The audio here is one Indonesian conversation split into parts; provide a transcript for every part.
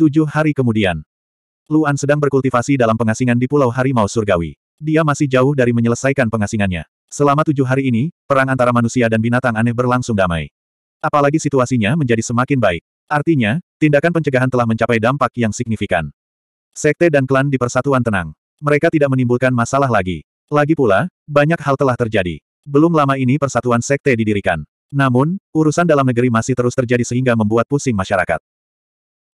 Tujuh hari kemudian. Luan sedang berkultivasi dalam pengasingan di Pulau Harimau Surgawi. Dia masih jauh dari menyelesaikan pengasingannya. Selama tujuh hari ini, perang antara manusia dan binatang aneh berlangsung damai. Apalagi situasinya menjadi semakin baik. Artinya, tindakan pencegahan telah mencapai dampak yang signifikan. Sekte dan klan di persatuan tenang. Mereka tidak menimbulkan masalah lagi. Lagi pula, banyak hal telah terjadi. Belum lama ini persatuan sekte didirikan. Namun, urusan dalam negeri masih terus terjadi sehingga membuat pusing masyarakat.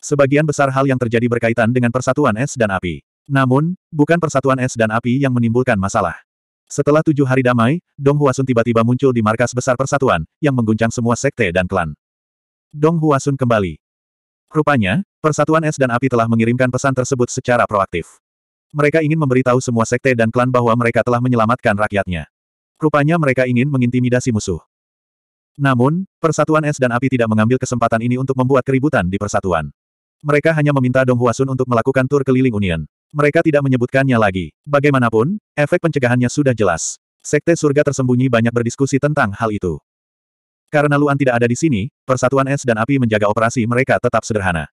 Sebagian besar hal yang terjadi berkaitan dengan persatuan es dan api. Namun, bukan persatuan es dan api yang menimbulkan masalah. Setelah tujuh hari damai, Dong Huasun tiba-tiba muncul di markas besar persatuan, yang mengguncang semua sekte dan klan. Dong Huasun kembali. Rupanya, persatuan es dan api telah mengirimkan pesan tersebut secara proaktif. Mereka ingin memberitahu semua sekte dan klan bahwa mereka telah menyelamatkan rakyatnya. Rupanya mereka ingin mengintimidasi musuh. Namun, persatuan es dan api tidak mengambil kesempatan ini untuk membuat keributan di persatuan. Mereka hanya meminta Dong Huasun untuk melakukan tur keliling Union. Mereka tidak menyebutkannya lagi. Bagaimanapun, efek pencegahannya sudah jelas. Sekte surga tersembunyi banyak berdiskusi tentang hal itu. Karena Luan tidak ada di sini, persatuan es dan api menjaga operasi mereka tetap sederhana.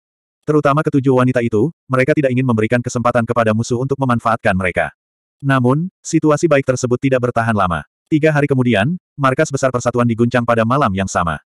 Terutama ketujuh wanita itu, mereka tidak ingin memberikan kesempatan kepada musuh untuk memanfaatkan mereka. Namun, situasi baik tersebut tidak bertahan lama. Tiga hari kemudian, markas besar persatuan diguncang pada malam yang sama.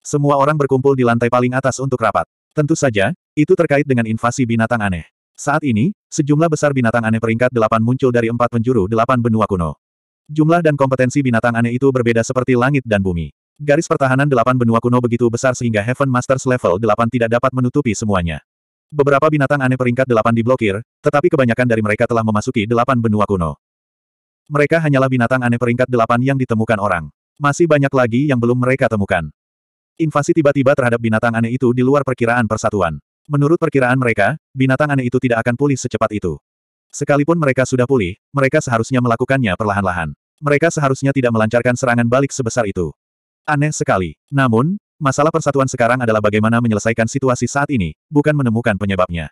Semua orang berkumpul di lantai paling atas untuk rapat. Tentu saja, itu terkait dengan invasi binatang aneh. Saat ini, sejumlah besar binatang aneh peringkat delapan muncul dari empat penjuru delapan benua kuno. Jumlah dan kompetensi binatang aneh itu berbeda seperti langit dan bumi. Garis pertahanan delapan benua kuno begitu besar sehingga Heaven Masters level delapan tidak dapat menutupi semuanya. Beberapa binatang aneh peringkat delapan diblokir, tetapi kebanyakan dari mereka telah memasuki delapan benua kuno. Mereka hanyalah binatang aneh peringkat delapan yang ditemukan orang. Masih banyak lagi yang belum mereka temukan. Invasi tiba-tiba terhadap binatang aneh itu di luar perkiraan persatuan. Menurut perkiraan mereka, binatang aneh itu tidak akan pulih secepat itu. Sekalipun mereka sudah pulih, mereka seharusnya melakukannya perlahan-lahan. Mereka seharusnya tidak melancarkan serangan balik sebesar itu. Aneh sekali. Namun, masalah persatuan sekarang adalah bagaimana menyelesaikan situasi saat ini, bukan menemukan penyebabnya.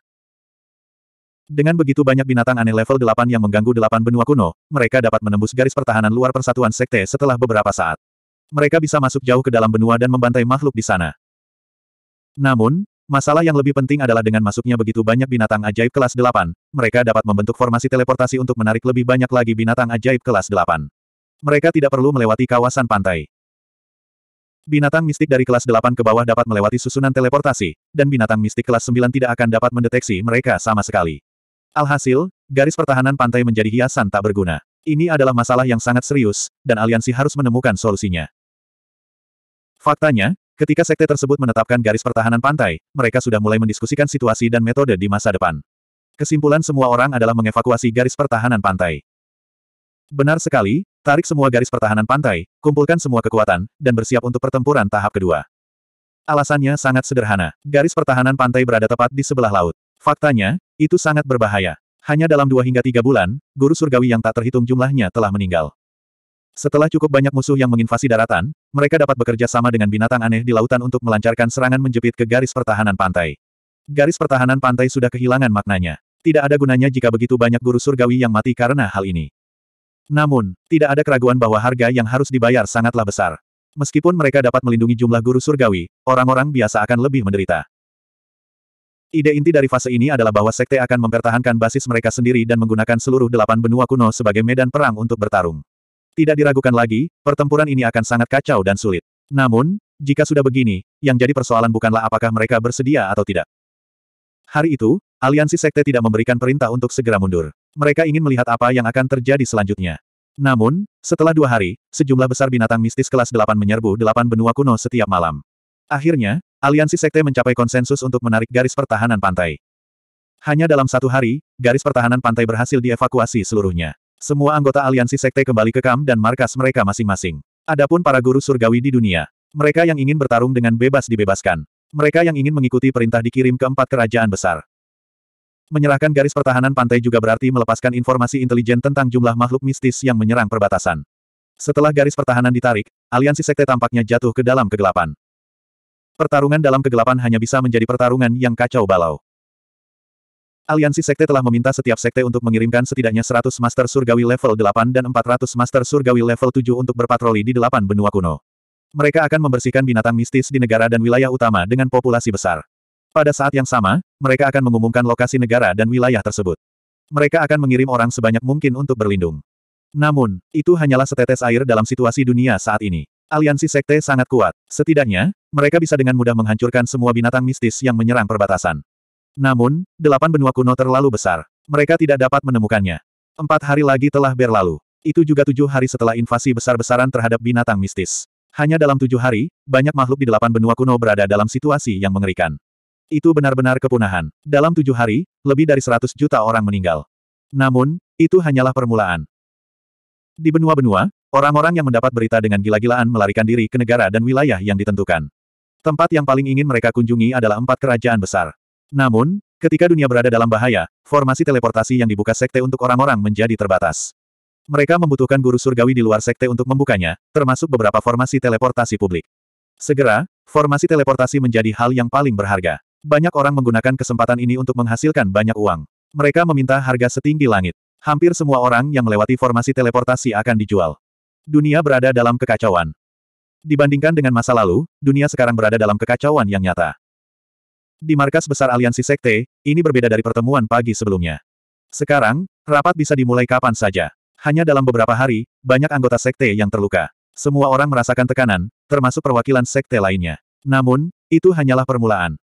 Dengan begitu banyak binatang aneh level 8 yang mengganggu delapan benua kuno, mereka dapat menembus garis pertahanan luar persatuan sekte setelah beberapa saat. Mereka bisa masuk jauh ke dalam benua dan membantai makhluk di sana. Namun, masalah yang lebih penting adalah dengan masuknya begitu banyak binatang ajaib kelas 8, mereka dapat membentuk formasi teleportasi untuk menarik lebih banyak lagi binatang ajaib kelas 8. Mereka tidak perlu melewati kawasan pantai. Binatang mistik dari kelas 8 ke bawah dapat melewati susunan teleportasi, dan binatang mistik kelas 9 tidak akan dapat mendeteksi mereka sama sekali. Alhasil, garis pertahanan pantai menjadi hiasan tak berguna. Ini adalah masalah yang sangat serius, dan aliansi harus menemukan solusinya. Faktanya, ketika sekte tersebut menetapkan garis pertahanan pantai, mereka sudah mulai mendiskusikan situasi dan metode di masa depan. Kesimpulan semua orang adalah mengevakuasi garis pertahanan pantai. Benar sekali, tarik semua garis pertahanan pantai, kumpulkan semua kekuatan, dan bersiap untuk pertempuran tahap kedua. Alasannya sangat sederhana. Garis pertahanan pantai berada tepat di sebelah laut. Faktanya, itu sangat berbahaya. Hanya dalam dua hingga tiga bulan, guru surgawi yang tak terhitung jumlahnya telah meninggal. Setelah cukup banyak musuh yang menginvasi daratan, mereka dapat bekerja sama dengan binatang aneh di lautan untuk melancarkan serangan menjepit ke garis pertahanan pantai. Garis pertahanan pantai sudah kehilangan maknanya. Tidak ada gunanya jika begitu banyak guru surgawi yang mati karena hal ini. Namun, tidak ada keraguan bahwa harga yang harus dibayar sangatlah besar. Meskipun mereka dapat melindungi jumlah guru surgawi, orang-orang biasa akan lebih menderita. Ide inti dari fase ini adalah bahwa sekte akan mempertahankan basis mereka sendiri dan menggunakan seluruh delapan benua kuno sebagai medan perang untuk bertarung. Tidak diragukan lagi, pertempuran ini akan sangat kacau dan sulit. Namun, jika sudah begini, yang jadi persoalan bukanlah apakah mereka bersedia atau tidak. Hari itu, aliansi sekte tidak memberikan perintah untuk segera mundur. Mereka ingin melihat apa yang akan terjadi selanjutnya. Namun, setelah dua hari, sejumlah besar binatang mistis kelas 8 menyerbu delapan benua kuno setiap malam. Akhirnya, aliansi sekte mencapai konsensus untuk menarik garis pertahanan pantai. Hanya dalam satu hari, garis pertahanan pantai berhasil dievakuasi seluruhnya. Semua anggota aliansi sekte kembali ke kam dan markas mereka masing-masing. Adapun para guru surgawi di dunia, mereka yang ingin bertarung dengan bebas dibebaskan. Mereka yang ingin mengikuti perintah dikirim ke empat kerajaan besar. Menyerahkan garis pertahanan pantai juga berarti melepaskan informasi intelijen tentang jumlah makhluk mistis yang menyerang perbatasan. Setelah garis pertahanan ditarik, aliansi sekte tampaknya jatuh ke dalam kegelapan. Pertarungan dalam kegelapan hanya bisa menjadi pertarungan yang kacau balau. Aliansi Sekte telah meminta setiap sekte untuk mengirimkan setidaknya 100 Master Surgawi level 8 dan 400 Master Surgawi level 7 untuk berpatroli di delapan benua kuno. Mereka akan membersihkan binatang mistis di negara dan wilayah utama dengan populasi besar. Pada saat yang sama, mereka akan mengumumkan lokasi negara dan wilayah tersebut. Mereka akan mengirim orang sebanyak mungkin untuk berlindung. Namun, itu hanyalah setetes air dalam situasi dunia saat ini. Aliansi Sekte sangat kuat. Setidaknya, mereka bisa dengan mudah menghancurkan semua binatang mistis yang menyerang perbatasan. Namun, delapan benua kuno terlalu besar. Mereka tidak dapat menemukannya. Empat hari lagi telah berlalu. Itu juga tujuh hari setelah invasi besar-besaran terhadap binatang mistis. Hanya dalam tujuh hari, banyak makhluk di delapan benua kuno berada dalam situasi yang mengerikan. Itu benar-benar kepunahan. Dalam tujuh hari, lebih dari seratus juta orang meninggal. Namun, itu hanyalah permulaan. Di benua-benua, orang-orang yang mendapat berita dengan gila-gilaan melarikan diri ke negara dan wilayah yang ditentukan. Tempat yang paling ingin mereka kunjungi adalah empat kerajaan besar. Namun, ketika dunia berada dalam bahaya, formasi teleportasi yang dibuka sekte untuk orang-orang menjadi terbatas. Mereka membutuhkan guru surgawi di luar sekte untuk membukanya, termasuk beberapa formasi teleportasi publik. Segera, formasi teleportasi menjadi hal yang paling berharga. Banyak orang menggunakan kesempatan ini untuk menghasilkan banyak uang. Mereka meminta harga setinggi langit. Hampir semua orang yang melewati formasi teleportasi akan dijual. Dunia berada dalam kekacauan. Dibandingkan dengan masa lalu, dunia sekarang berada dalam kekacauan yang nyata. Di markas besar aliansi sekte, ini berbeda dari pertemuan pagi sebelumnya. Sekarang, rapat bisa dimulai kapan saja. Hanya dalam beberapa hari, banyak anggota sekte yang terluka. Semua orang merasakan tekanan, termasuk perwakilan sekte lainnya. Namun, itu hanyalah permulaan.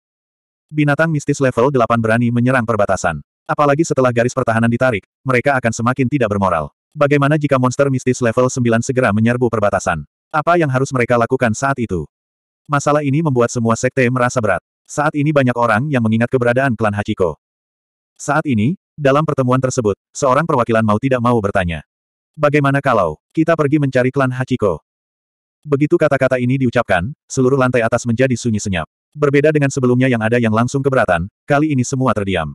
Binatang mistis level 8 berani menyerang perbatasan. Apalagi setelah garis pertahanan ditarik, mereka akan semakin tidak bermoral. Bagaimana jika monster mistis level 9 segera menyerbu perbatasan? Apa yang harus mereka lakukan saat itu? Masalah ini membuat semua sekte merasa berat. Saat ini banyak orang yang mengingat keberadaan klan Hachiko. Saat ini, dalam pertemuan tersebut, seorang perwakilan mau tidak mau bertanya. Bagaimana kalau kita pergi mencari klan Hachiko? Begitu kata-kata ini diucapkan, seluruh lantai atas menjadi sunyi senyap. Berbeda dengan sebelumnya yang ada yang langsung keberatan, kali ini semua terdiam.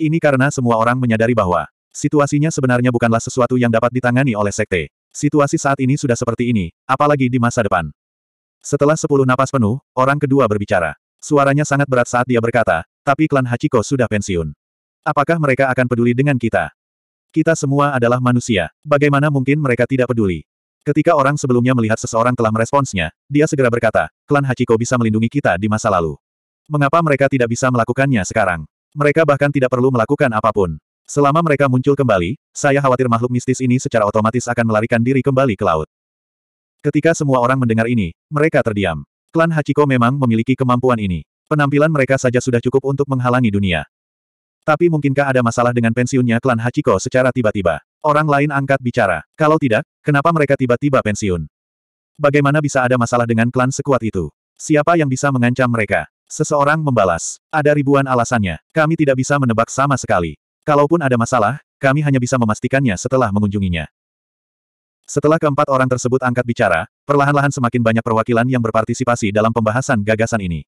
Ini karena semua orang menyadari bahwa situasinya sebenarnya bukanlah sesuatu yang dapat ditangani oleh sekte. Situasi saat ini sudah seperti ini, apalagi di masa depan. Setelah sepuluh napas penuh, orang kedua berbicara. Suaranya sangat berat saat dia berkata, tapi klan Hachiko sudah pensiun. Apakah mereka akan peduli dengan kita? Kita semua adalah manusia, bagaimana mungkin mereka tidak peduli? Ketika orang sebelumnya melihat seseorang telah meresponsnya, dia segera berkata, klan Hachiko bisa melindungi kita di masa lalu. Mengapa mereka tidak bisa melakukannya sekarang? Mereka bahkan tidak perlu melakukan apapun. Selama mereka muncul kembali, saya khawatir makhluk mistis ini secara otomatis akan melarikan diri kembali ke laut. Ketika semua orang mendengar ini, mereka terdiam. Klan Hachiko memang memiliki kemampuan ini. Penampilan mereka saja sudah cukup untuk menghalangi dunia. Tapi mungkinkah ada masalah dengan pensiunnya klan Hachiko secara tiba-tiba? Orang lain angkat bicara. Kalau tidak, kenapa mereka tiba-tiba pensiun? Bagaimana bisa ada masalah dengan klan sekuat itu? Siapa yang bisa mengancam mereka? Seseorang membalas. Ada ribuan alasannya. Kami tidak bisa menebak sama sekali. Kalaupun ada masalah, kami hanya bisa memastikannya setelah mengunjunginya. Setelah keempat orang tersebut angkat bicara, Perlahan-lahan semakin banyak perwakilan yang berpartisipasi dalam pembahasan gagasan ini.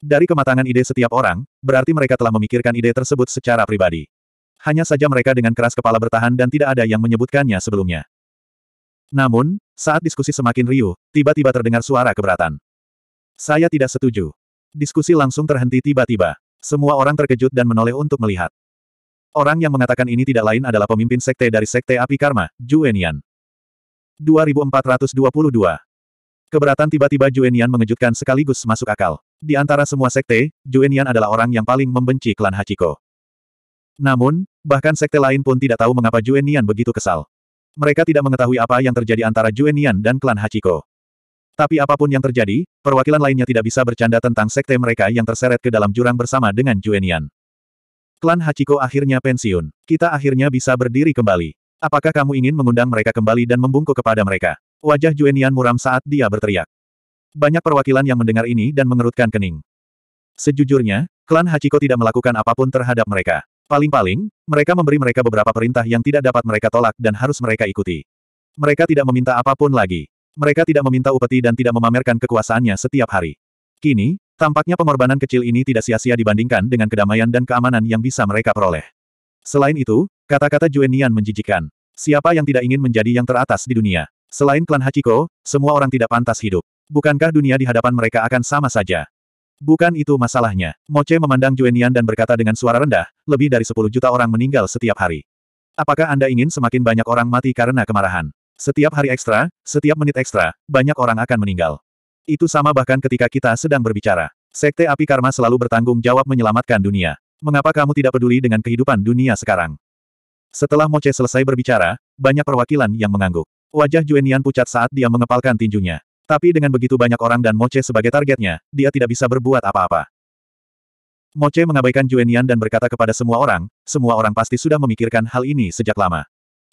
Dari kematangan ide setiap orang, berarti mereka telah memikirkan ide tersebut secara pribadi. Hanya saja mereka dengan keras kepala bertahan dan tidak ada yang menyebutkannya sebelumnya. Namun, saat diskusi semakin riuh, tiba-tiba terdengar suara keberatan. Saya tidak setuju. Diskusi langsung terhenti tiba-tiba. Semua orang terkejut dan menoleh untuk melihat. Orang yang mengatakan ini tidak lain adalah pemimpin sekte dari Sekte Api Karma, Juenian. 2422. Keberatan tiba-tiba Juenian mengejutkan sekaligus masuk akal. Di antara semua sekte, Juenian adalah orang yang paling membenci klan Hachiko. Namun, bahkan sekte lain pun tidak tahu mengapa Juenian begitu kesal. Mereka tidak mengetahui apa yang terjadi antara Juenian dan klan Hachiko. Tapi apapun yang terjadi, perwakilan lainnya tidak bisa bercanda tentang sekte mereka yang terseret ke dalam jurang bersama dengan Juenian. Klan Hachiko akhirnya pensiun. Kita akhirnya bisa berdiri kembali. Apakah kamu ingin mengundang mereka kembali dan membungkuk kepada mereka? Wajah Juenian muram saat dia berteriak. Banyak perwakilan yang mendengar ini dan mengerutkan kening. Sejujurnya, klan Hachiko tidak melakukan apapun terhadap mereka. Paling-paling, mereka memberi mereka beberapa perintah yang tidak dapat mereka tolak dan harus mereka ikuti. Mereka tidak meminta apapun lagi. Mereka tidak meminta upeti dan tidak memamerkan kekuasaannya setiap hari. Kini, tampaknya pengorbanan kecil ini tidak sia-sia dibandingkan dengan kedamaian dan keamanan yang bisa mereka peroleh. Selain itu, Kata-kata Juenian menjijikan. Siapa yang tidak ingin menjadi yang teratas di dunia? Selain klan Hachiko, semua orang tidak pantas hidup. Bukankah dunia di hadapan mereka akan sama saja? Bukan itu masalahnya. Moce memandang Juenian dan berkata dengan suara rendah, lebih dari 10 juta orang meninggal setiap hari. Apakah Anda ingin semakin banyak orang mati karena kemarahan? Setiap hari ekstra, setiap menit ekstra, banyak orang akan meninggal. Itu sama bahkan ketika kita sedang berbicara. Sekte api karma selalu bertanggung jawab menyelamatkan dunia. Mengapa kamu tidak peduli dengan kehidupan dunia sekarang? Setelah Moce selesai berbicara, banyak perwakilan yang mengangguk. Wajah Juenian pucat saat dia mengepalkan tinjunya. Tapi dengan begitu banyak orang dan Moce sebagai targetnya, dia tidak bisa berbuat apa-apa. Moce mengabaikan Juenian dan berkata kepada semua orang, semua orang pasti sudah memikirkan hal ini sejak lama.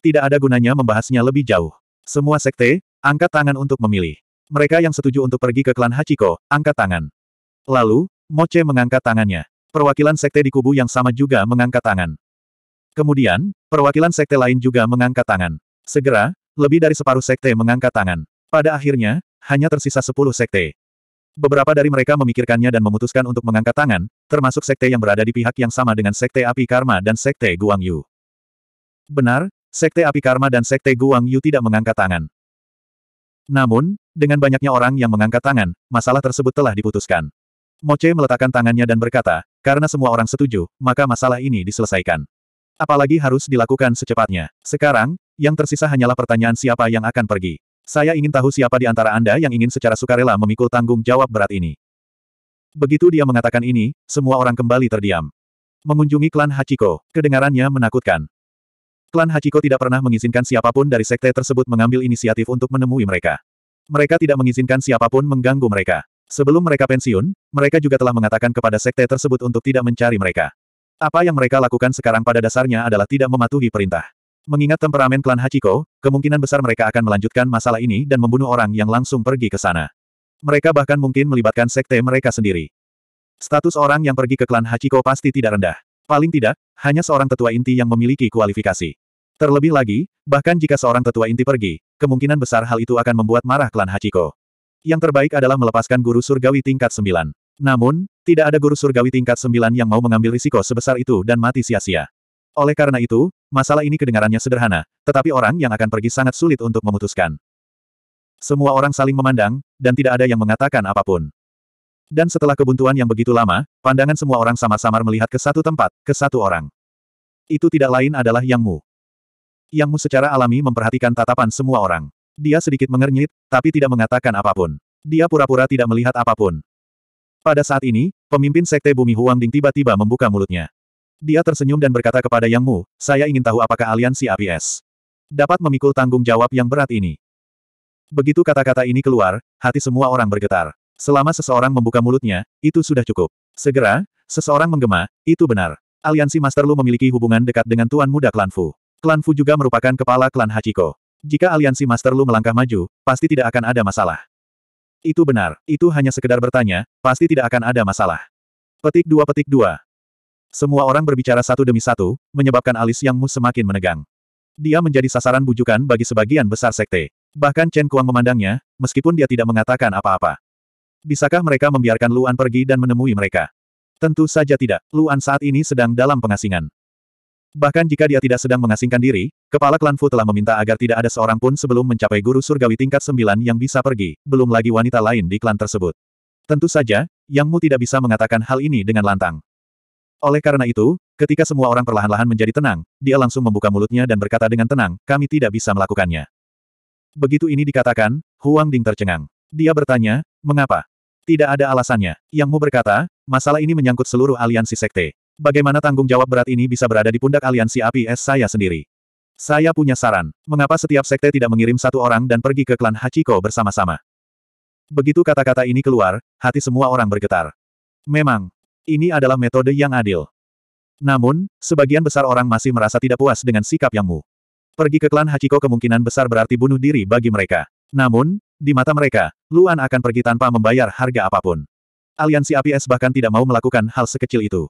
Tidak ada gunanya membahasnya lebih jauh. Semua sekte, angkat tangan untuk memilih. Mereka yang setuju untuk pergi ke klan Hachiko, angkat tangan. Lalu, Moce mengangkat tangannya. Perwakilan sekte di kubu yang sama juga mengangkat tangan. Kemudian, perwakilan sekte lain juga mengangkat tangan. Segera, lebih dari separuh sekte mengangkat tangan. Pada akhirnya, hanya tersisa sepuluh sekte. Beberapa dari mereka memikirkannya dan memutuskan untuk mengangkat tangan, termasuk sekte yang berada di pihak yang sama dengan sekte api karma dan sekte Guangyu. Benar, sekte api karma dan sekte Guangyu tidak mengangkat tangan. Namun, dengan banyaknya orang yang mengangkat tangan, masalah tersebut telah diputuskan. Moce meletakkan tangannya dan berkata, karena semua orang setuju, maka masalah ini diselesaikan. Apalagi harus dilakukan secepatnya. Sekarang, yang tersisa hanyalah pertanyaan siapa yang akan pergi. Saya ingin tahu siapa di antara Anda yang ingin secara sukarela memikul tanggung jawab berat ini. Begitu dia mengatakan ini, semua orang kembali terdiam. Mengunjungi klan Hachiko, kedengarannya menakutkan. Klan Hachiko tidak pernah mengizinkan siapapun dari sekte tersebut mengambil inisiatif untuk menemui mereka. Mereka tidak mengizinkan siapapun mengganggu mereka. Sebelum mereka pensiun, mereka juga telah mengatakan kepada sekte tersebut untuk tidak mencari mereka. Apa yang mereka lakukan sekarang pada dasarnya adalah tidak mematuhi perintah. Mengingat temperamen klan Hachiko, kemungkinan besar mereka akan melanjutkan masalah ini dan membunuh orang yang langsung pergi ke sana. Mereka bahkan mungkin melibatkan sekte mereka sendiri. Status orang yang pergi ke klan Hachiko pasti tidak rendah. Paling tidak, hanya seorang tetua inti yang memiliki kualifikasi. Terlebih lagi, bahkan jika seorang tetua inti pergi, kemungkinan besar hal itu akan membuat marah klan Hachiko. Yang terbaik adalah melepaskan guru surgawi tingkat 9. Namun, tidak ada guru surgawi tingkat sembilan yang mau mengambil risiko sebesar itu dan mati sia-sia. Oleh karena itu, masalah ini kedengarannya sederhana, tetapi orang yang akan pergi sangat sulit untuk memutuskan. Semua orang saling memandang, dan tidak ada yang mengatakan apapun. Dan setelah kebuntuan yang begitu lama, pandangan semua orang samar-samar melihat ke satu tempat, ke satu orang. Itu tidak lain adalah Yang Mu. Yang Mu secara alami memperhatikan tatapan semua orang. Dia sedikit mengernyit, tapi tidak mengatakan apapun. Dia pura-pura tidak melihat apapun. Pada saat ini, Pemimpin Sekte Bumi Huang Ding tiba-tiba membuka mulutnya. Dia tersenyum dan berkata kepada Yang Mu, saya ingin tahu apakah aliansi APS dapat memikul tanggung jawab yang berat ini. Begitu kata-kata ini keluar, hati semua orang bergetar. Selama seseorang membuka mulutnya, itu sudah cukup. Segera, seseorang menggema, itu benar. Aliansi Master Lu memiliki hubungan dekat dengan Tuan Muda Klan Fu. Klan Fu juga merupakan kepala klan Hachiko. Jika aliansi Master Lu melangkah maju, pasti tidak akan ada masalah. Itu benar, itu hanya sekedar bertanya, pasti tidak akan ada masalah. Petik dua petik dua. Semua orang berbicara satu demi satu, menyebabkan alis Yang Mu semakin menegang. Dia menjadi sasaran bujukan bagi sebagian besar sekte. Bahkan Chen Kuang memandangnya, meskipun dia tidak mengatakan apa-apa. Bisakah mereka membiarkan Luan pergi dan menemui mereka? Tentu saja tidak. Luan saat ini sedang dalam pengasingan. Bahkan jika dia tidak sedang mengasingkan diri, kepala klan Fu telah meminta agar tidak ada seorang pun sebelum mencapai guru surgawi tingkat sembilan yang bisa pergi, belum lagi wanita lain di klan tersebut. Tentu saja, Yang Mu tidak bisa mengatakan hal ini dengan lantang. Oleh karena itu, ketika semua orang perlahan-lahan menjadi tenang, dia langsung membuka mulutnya dan berkata dengan tenang, kami tidak bisa melakukannya. Begitu ini dikatakan, Huang Ding tercengang. Dia bertanya, mengapa? Tidak ada alasannya. Yang Mu berkata, masalah ini menyangkut seluruh aliansi sekte. Bagaimana tanggung jawab berat ini bisa berada di pundak aliansi api es saya sendiri? Saya punya saran. Mengapa setiap sekte tidak mengirim satu orang dan pergi ke klan Hachiko bersama-sama? Begitu kata-kata ini keluar, hati semua orang bergetar. Memang, ini adalah metode yang adil. Namun, sebagian besar orang masih merasa tidak puas dengan sikap Yang Mu. Pergi ke klan Hachiko kemungkinan besar berarti bunuh diri bagi mereka. Namun, di mata mereka, Luan akan pergi tanpa membayar harga apapun. Aliansi APS bahkan tidak mau melakukan hal sekecil itu.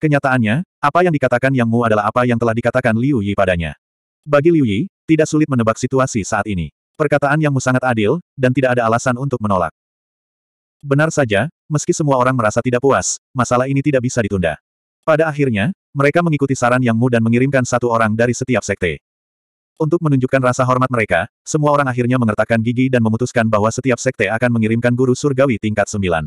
Kenyataannya, apa yang dikatakan Yang Mu adalah apa yang telah dikatakan Liu Yi padanya. Bagi Liu Yi, tidak sulit menebak situasi saat ini. Perkataan Yang Mu sangat adil, dan tidak ada alasan untuk menolak. Benar saja, meski semua orang merasa tidak puas, masalah ini tidak bisa ditunda. Pada akhirnya, mereka mengikuti saran Yang Mu dan mengirimkan satu orang dari setiap sekte. Untuk menunjukkan rasa hormat mereka, semua orang akhirnya mengertakkan gigi dan memutuskan bahwa setiap sekte akan mengirimkan guru surgawi tingkat 9.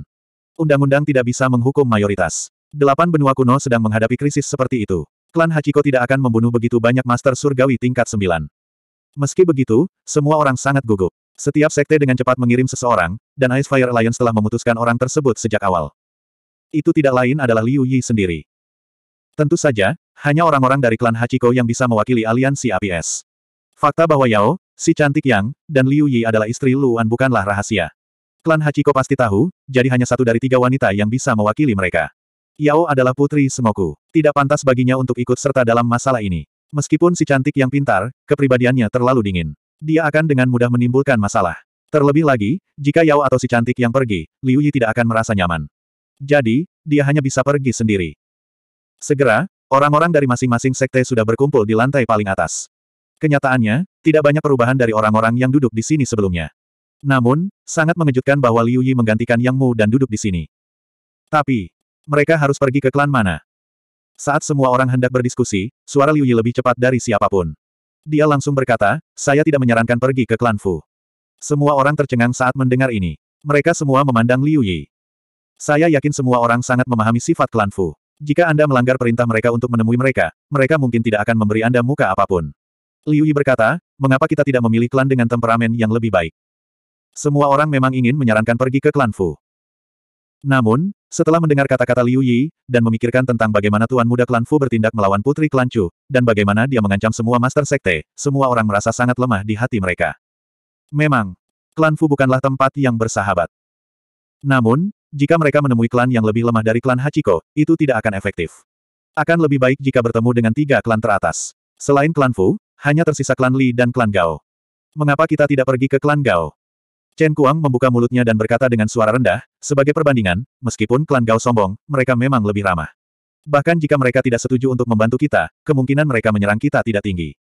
Undang-undang tidak bisa menghukum mayoritas. Delapan benua kuno sedang menghadapi krisis seperti itu. Klan Hachiko tidak akan membunuh begitu banyak master surgawi tingkat sembilan. Meski begitu, semua orang sangat gugup. Setiap sekte dengan cepat mengirim seseorang, dan Ice Fire Alliance telah memutuskan orang tersebut sejak awal. Itu tidak lain adalah Liu Yi sendiri. Tentu saja, hanya orang-orang dari klan Hachiko yang bisa mewakili aliansi APS. Fakta bahwa Yao, si cantik Yang, dan Liu Yi adalah istri Luan bukanlah rahasia. Klan Hachiko pasti tahu, jadi hanya satu dari tiga wanita yang bisa mewakili mereka. Yao adalah putri Semoku. Tidak pantas baginya untuk ikut serta dalam masalah ini. Meskipun si cantik yang pintar, kepribadiannya terlalu dingin. Dia akan dengan mudah menimbulkan masalah. Terlebih lagi, jika Yao atau si cantik yang pergi, Liu Yi tidak akan merasa nyaman. Jadi, dia hanya bisa pergi sendiri. Segera, orang-orang dari masing-masing sekte sudah berkumpul di lantai paling atas. Kenyataannya, tidak banyak perubahan dari orang-orang yang duduk di sini sebelumnya. Namun, sangat mengejutkan bahwa Liu Yi menggantikan Yang Mu dan duduk di sini. Tapi, mereka harus pergi ke klan mana? Saat semua orang hendak berdiskusi, suara Liu Yi lebih cepat dari siapapun. Dia langsung berkata, saya tidak menyarankan pergi ke klan Fu. Semua orang tercengang saat mendengar ini. Mereka semua memandang Liu Yi. Saya yakin semua orang sangat memahami sifat klan Fu. Jika Anda melanggar perintah mereka untuk menemui mereka, mereka mungkin tidak akan memberi Anda muka apapun. Liu Yi berkata, mengapa kita tidak memilih klan dengan temperamen yang lebih baik? Semua orang memang ingin menyarankan pergi ke klan Fu. Namun, setelah mendengar kata-kata Liu Yi, dan memikirkan tentang bagaimana Tuan Muda Klan Fu bertindak melawan Putri Klan Chu, dan bagaimana dia mengancam semua Master Sekte, semua orang merasa sangat lemah di hati mereka. Memang, Klan Fu bukanlah tempat yang bersahabat. Namun, jika mereka menemui klan yang lebih lemah dari klan Hachiko, itu tidak akan efektif. Akan lebih baik jika bertemu dengan tiga klan teratas. Selain klan Fu, hanya tersisa klan Li dan klan Gao. Mengapa kita tidak pergi ke klan Gao? Chen Kuang membuka mulutnya dan berkata dengan suara rendah, sebagai perbandingan, meskipun klan Gao sombong, mereka memang lebih ramah. Bahkan jika mereka tidak setuju untuk membantu kita, kemungkinan mereka menyerang kita tidak tinggi.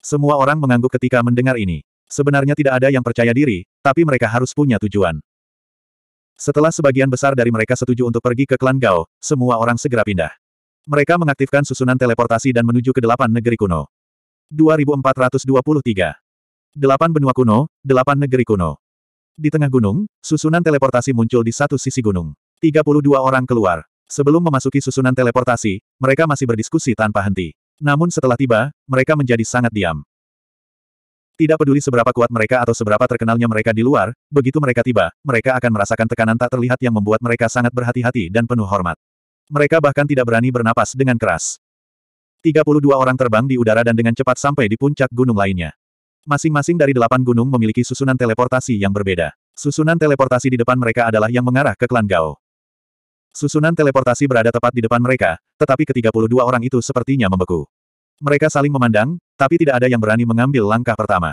Semua orang mengangguk ketika mendengar ini. Sebenarnya tidak ada yang percaya diri, tapi mereka harus punya tujuan. Setelah sebagian besar dari mereka setuju untuk pergi ke klan Gao, semua orang segera pindah. Mereka mengaktifkan susunan teleportasi dan menuju ke delapan negeri kuno. 2423 Delapan benua kuno, delapan negeri kuno. Di tengah gunung, susunan teleportasi muncul di satu sisi gunung. 32 orang keluar. Sebelum memasuki susunan teleportasi, mereka masih berdiskusi tanpa henti. Namun setelah tiba, mereka menjadi sangat diam. Tidak peduli seberapa kuat mereka atau seberapa terkenalnya mereka di luar, begitu mereka tiba, mereka akan merasakan tekanan tak terlihat yang membuat mereka sangat berhati-hati dan penuh hormat. Mereka bahkan tidak berani bernapas dengan keras. 32 orang terbang di udara dan dengan cepat sampai di puncak gunung lainnya. Masing-masing dari delapan gunung memiliki susunan teleportasi yang berbeda. Susunan teleportasi di depan mereka adalah yang mengarah ke klan Gao. Susunan teleportasi berada tepat di depan mereka, tetapi ke-32 orang itu sepertinya membeku. Mereka saling memandang, tapi tidak ada yang berani mengambil langkah pertama.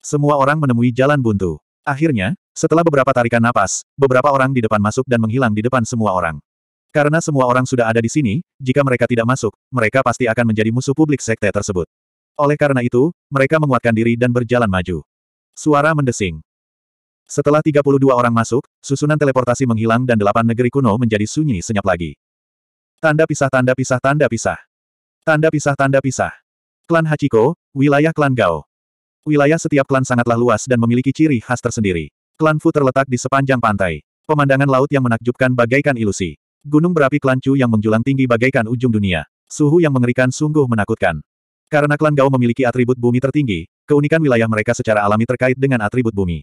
Semua orang menemui jalan buntu. Akhirnya, setelah beberapa tarikan napas, beberapa orang di depan masuk dan menghilang di depan semua orang. Karena semua orang sudah ada di sini, jika mereka tidak masuk, mereka pasti akan menjadi musuh publik sekte tersebut. Oleh karena itu, mereka menguatkan diri dan berjalan maju. Suara mendesing. Setelah 32 orang masuk, susunan teleportasi menghilang dan delapan negeri kuno menjadi sunyi senyap lagi. Tanda pisah tanda pisah tanda pisah. Tanda pisah tanda pisah. Klan Hachiko, wilayah klan Gao. Wilayah setiap klan sangatlah luas dan memiliki ciri khas tersendiri. Klan Fu terletak di sepanjang pantai. Pemandangan laut yang menakjubkan bagaikan ilusi. Gunung berapi Klan Chu yang menjulang tinggi bagaikan ujung dunia. Suhu yang mengerikan sungguh menakutkan. Karena klan Gao memiliki atribut bumi tertinggi, keunikan wilayah mereka secara alami terkait dengan atribut bumi.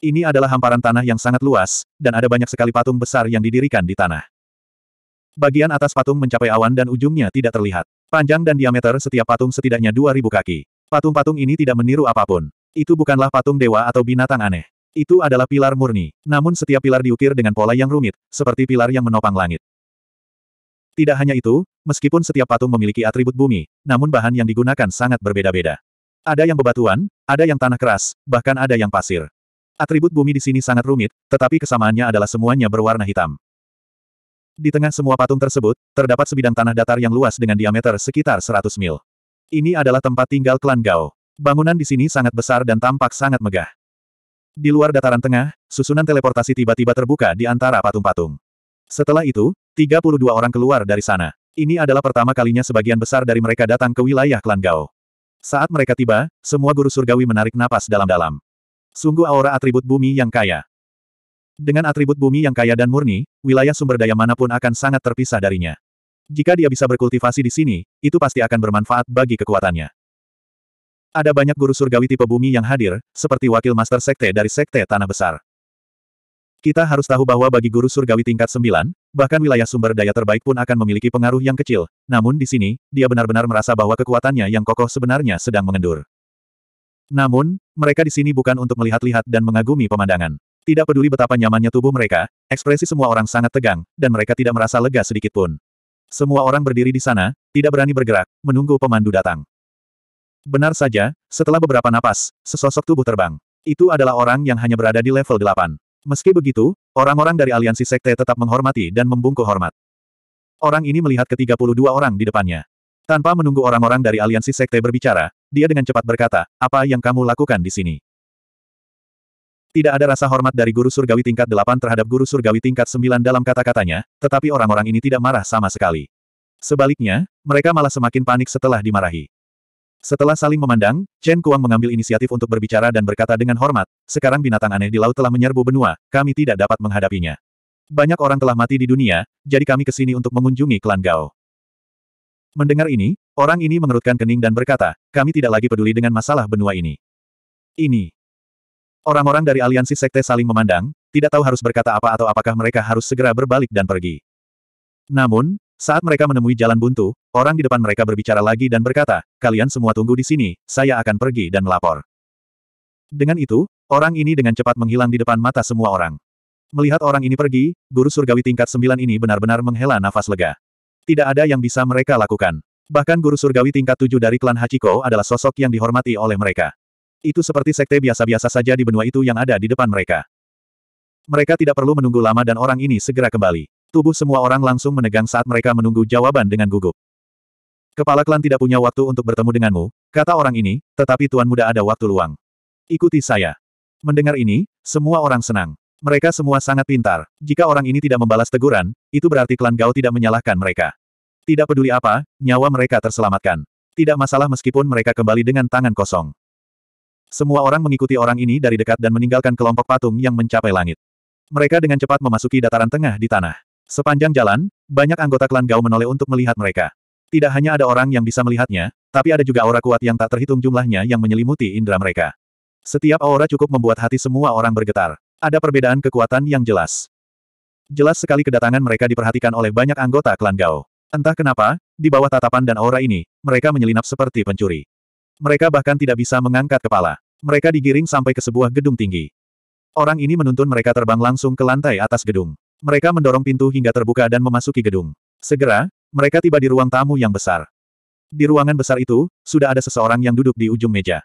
Ini adalah hamparan tanah yang sangat luas, dan ada banyak sekali patung besar yang didirikan di tanah. Bagian atas patung mencapai awan dan ujungnya tidak terlihat. Panjang dan diameter setiap patung setidaknya 2.000 kaki. Patung-patung ini tidak meniru apapun. Itu bukanlah patung dewa atau binatang aneh. Itu adalah pilar murni. Namun setiap pilar diukir dengan pola yang rumit, seperti pilar yang menopang langit. Tidak hanya itu, meskipun setiap patung memiliki atribut bumi, namun bahan yang digunakan sangat berbeda-beda. Ada yang bebatuan, ada yang tanah keras, bahkan ada yang pasir. Atribut bumi di sini sangat rumit, tetapi kesamaannya adalah semuanya berwarna hitam. Di tengah semua patung tersebut, terdapat sebidang tanah datar yang luas dengan diameter sekitar 100 mil. Ini adalah tempat tinggal klan Gao. Bangunan di sini sangat besar dan tampak sangat megah. Di luar dataran tengah, susunan teleportasi tiba-tiba terbuka di antara patung-patung. Setelah itu, 32 orang keluar dari sana. Ini adalah pertama kalinya sebagian besar dari mereka datang ke wilayah klan Gao. Saat mereka tiba, semua guru surgawi menarik napas dalam-dalam. Sungguh aura atribut bumi yang kaya. Dengan atribut bumi yang kaya dan murni, wilayah sumber daya manapun akan sangat terpisah darinya. Jika dia bisa berkultivasi di sini, itu pasti akan bermanfaat bagi kekuatannya. Ada banyak guru surgawi tipe bumi yang hadir, seperti wakil master sekte dari sekte Tanah Besar. Kita harus tahu bahwa bagi guru surgawi tingkat 9, bahkan wilayah sumber daya terbaik pun akan memiliki pengaruh yang kecil, namun di sini, dia benar-benar merasa bahwa kekuatannya yang kokoh sebenarnya sedang mengendur. Namun, mereka di sini bukan untuk melihat-lihat dan mengagumi pemandangan. Tidak peduli betapa nyamannya tubuh mereka, ekspresi semua orang sangat tegang, dan mereka tidak merasa lega sedikit pun. Semua orang berdiri di sana, tidak berani bergerak, menunggu pemandu datang. Benar saja, setelah beberapa napas, sesosok tubuh terbang. Itu adalah orang yang hanya berada di level 8. Meski begitu, orang-orang dari aliansi sekte tetap menghormati dan membungkuk hormat. Orang ini melihat ke-32 orang di depannya. Tanpa menunggu orang-orang dari aliansi sekte berbicara, dia dengan cepat berkata, apa yang kamu lakukan di sini? Tidak ada rasa hormat dari guru surgawi tingkat 8 terhadap guru surgawi tingkat 9 dalam kata-katanya, tetapi orang-orang ini tidak marah sama sekali. Sebaliknya, mereka malah semakin panik setelah dimarahi. Setelah saling memandang, Chen Kuang mengambil inisiatif untuk berbicara dan berkata dengan hormat, sekarang binatang aneh di laut telah menyerbu benua, kami tidak dapat menghadapinya. Banyak orang telah mati di dunia, jadi kami ke sini untuk mengunjungi klan Gao. Mendengar ini, orang ini mengerutkan kening dan berkata, kami tidak lagi peduli dengan masalah benua ini. Ini. Orang-orang dari aliansi sekte saling memandang, tidak tahu harus berkata apa atau apakah mereka harus segera berbalik dan pergi. Namun, saat mereka menemui jalan buntu, orang di depan mereka berbicara lagi dan berkata, kalian semua tunggu di sini, saya akan pergi dan melapor. Dengan itu, orang ini dengan cepat menghilang di depan mata semua orang. Melihat orang ini pergi, guru surgawi tingkat sembilan ini benar-benar menghela nafas lega. Tidak ada yang bisa mereka lakukan. Bahkan guru surgawi tingkat tujuh dari klan Hachiko adalah sosok yang dihormati oleh mereka. Itu seperti sekte biasa-biasa saja di benua itu yang ada di depan mereka. Mereka tidak perlu menunggu lama dan orang ini segera kembali. Tubuh semua orang langsung menegang saat mereka menunggu jawaban dengan gugup. Kepala klan tidak punya waktu untuk bertemu denganmu, kata orang ini, tetapi Tuan Muda ada waktu luang. Ikuti saya. Mendengar ini, semua orang senang. Mereka semua sangat pintar. Jika orang ini tidak membalas teguran, itu berarti klan Gao tidak menyalahkan mereka. Tidak peduli apa, nyawa mereka terselamatkan. Tidak masalah meskipun mereka kembali dengan tangan kosong. Semua orang mengikuti orang ini dari dekat dan meninggalkan kelompok patung yang mencapai langit. Mereka dengan cepat memasuki dataran tengah di tanah. Sepanjang jalan, banyak anggota klan Gao menoleh untuk melihat mereka. Tidak hanya ada orang yang bisa melihatnya, tapi ada juga aura kuat yang tak terhitung jumlahnya yang menyelimuti indera mereka. Setiap aura cukup membuat hati semua orang bergetar. Ada perbedaan kekuatan yang jelas. Jelas sekali kedatangan mereka diperhatikan oleh banyak anggota klan Gao. Entah kenapa, di bawah tatapan dan aura ini, mereka menyelinap seperti pencuri. Mereka bahkan tidak bisa mengangkat kepala. Mereka digiring sampai ke sebuah gedung tinggi. Orang ini menuntun mereka terbang langsung ke lantai atas gedung. Mereka mendorong pintu hingga terbuka dan memasuki gedung. Segera, mereka tiba di ruang tamu yang besar. Di ruangan besar itu, sudah ada seseorang yang duduk di ujung meja.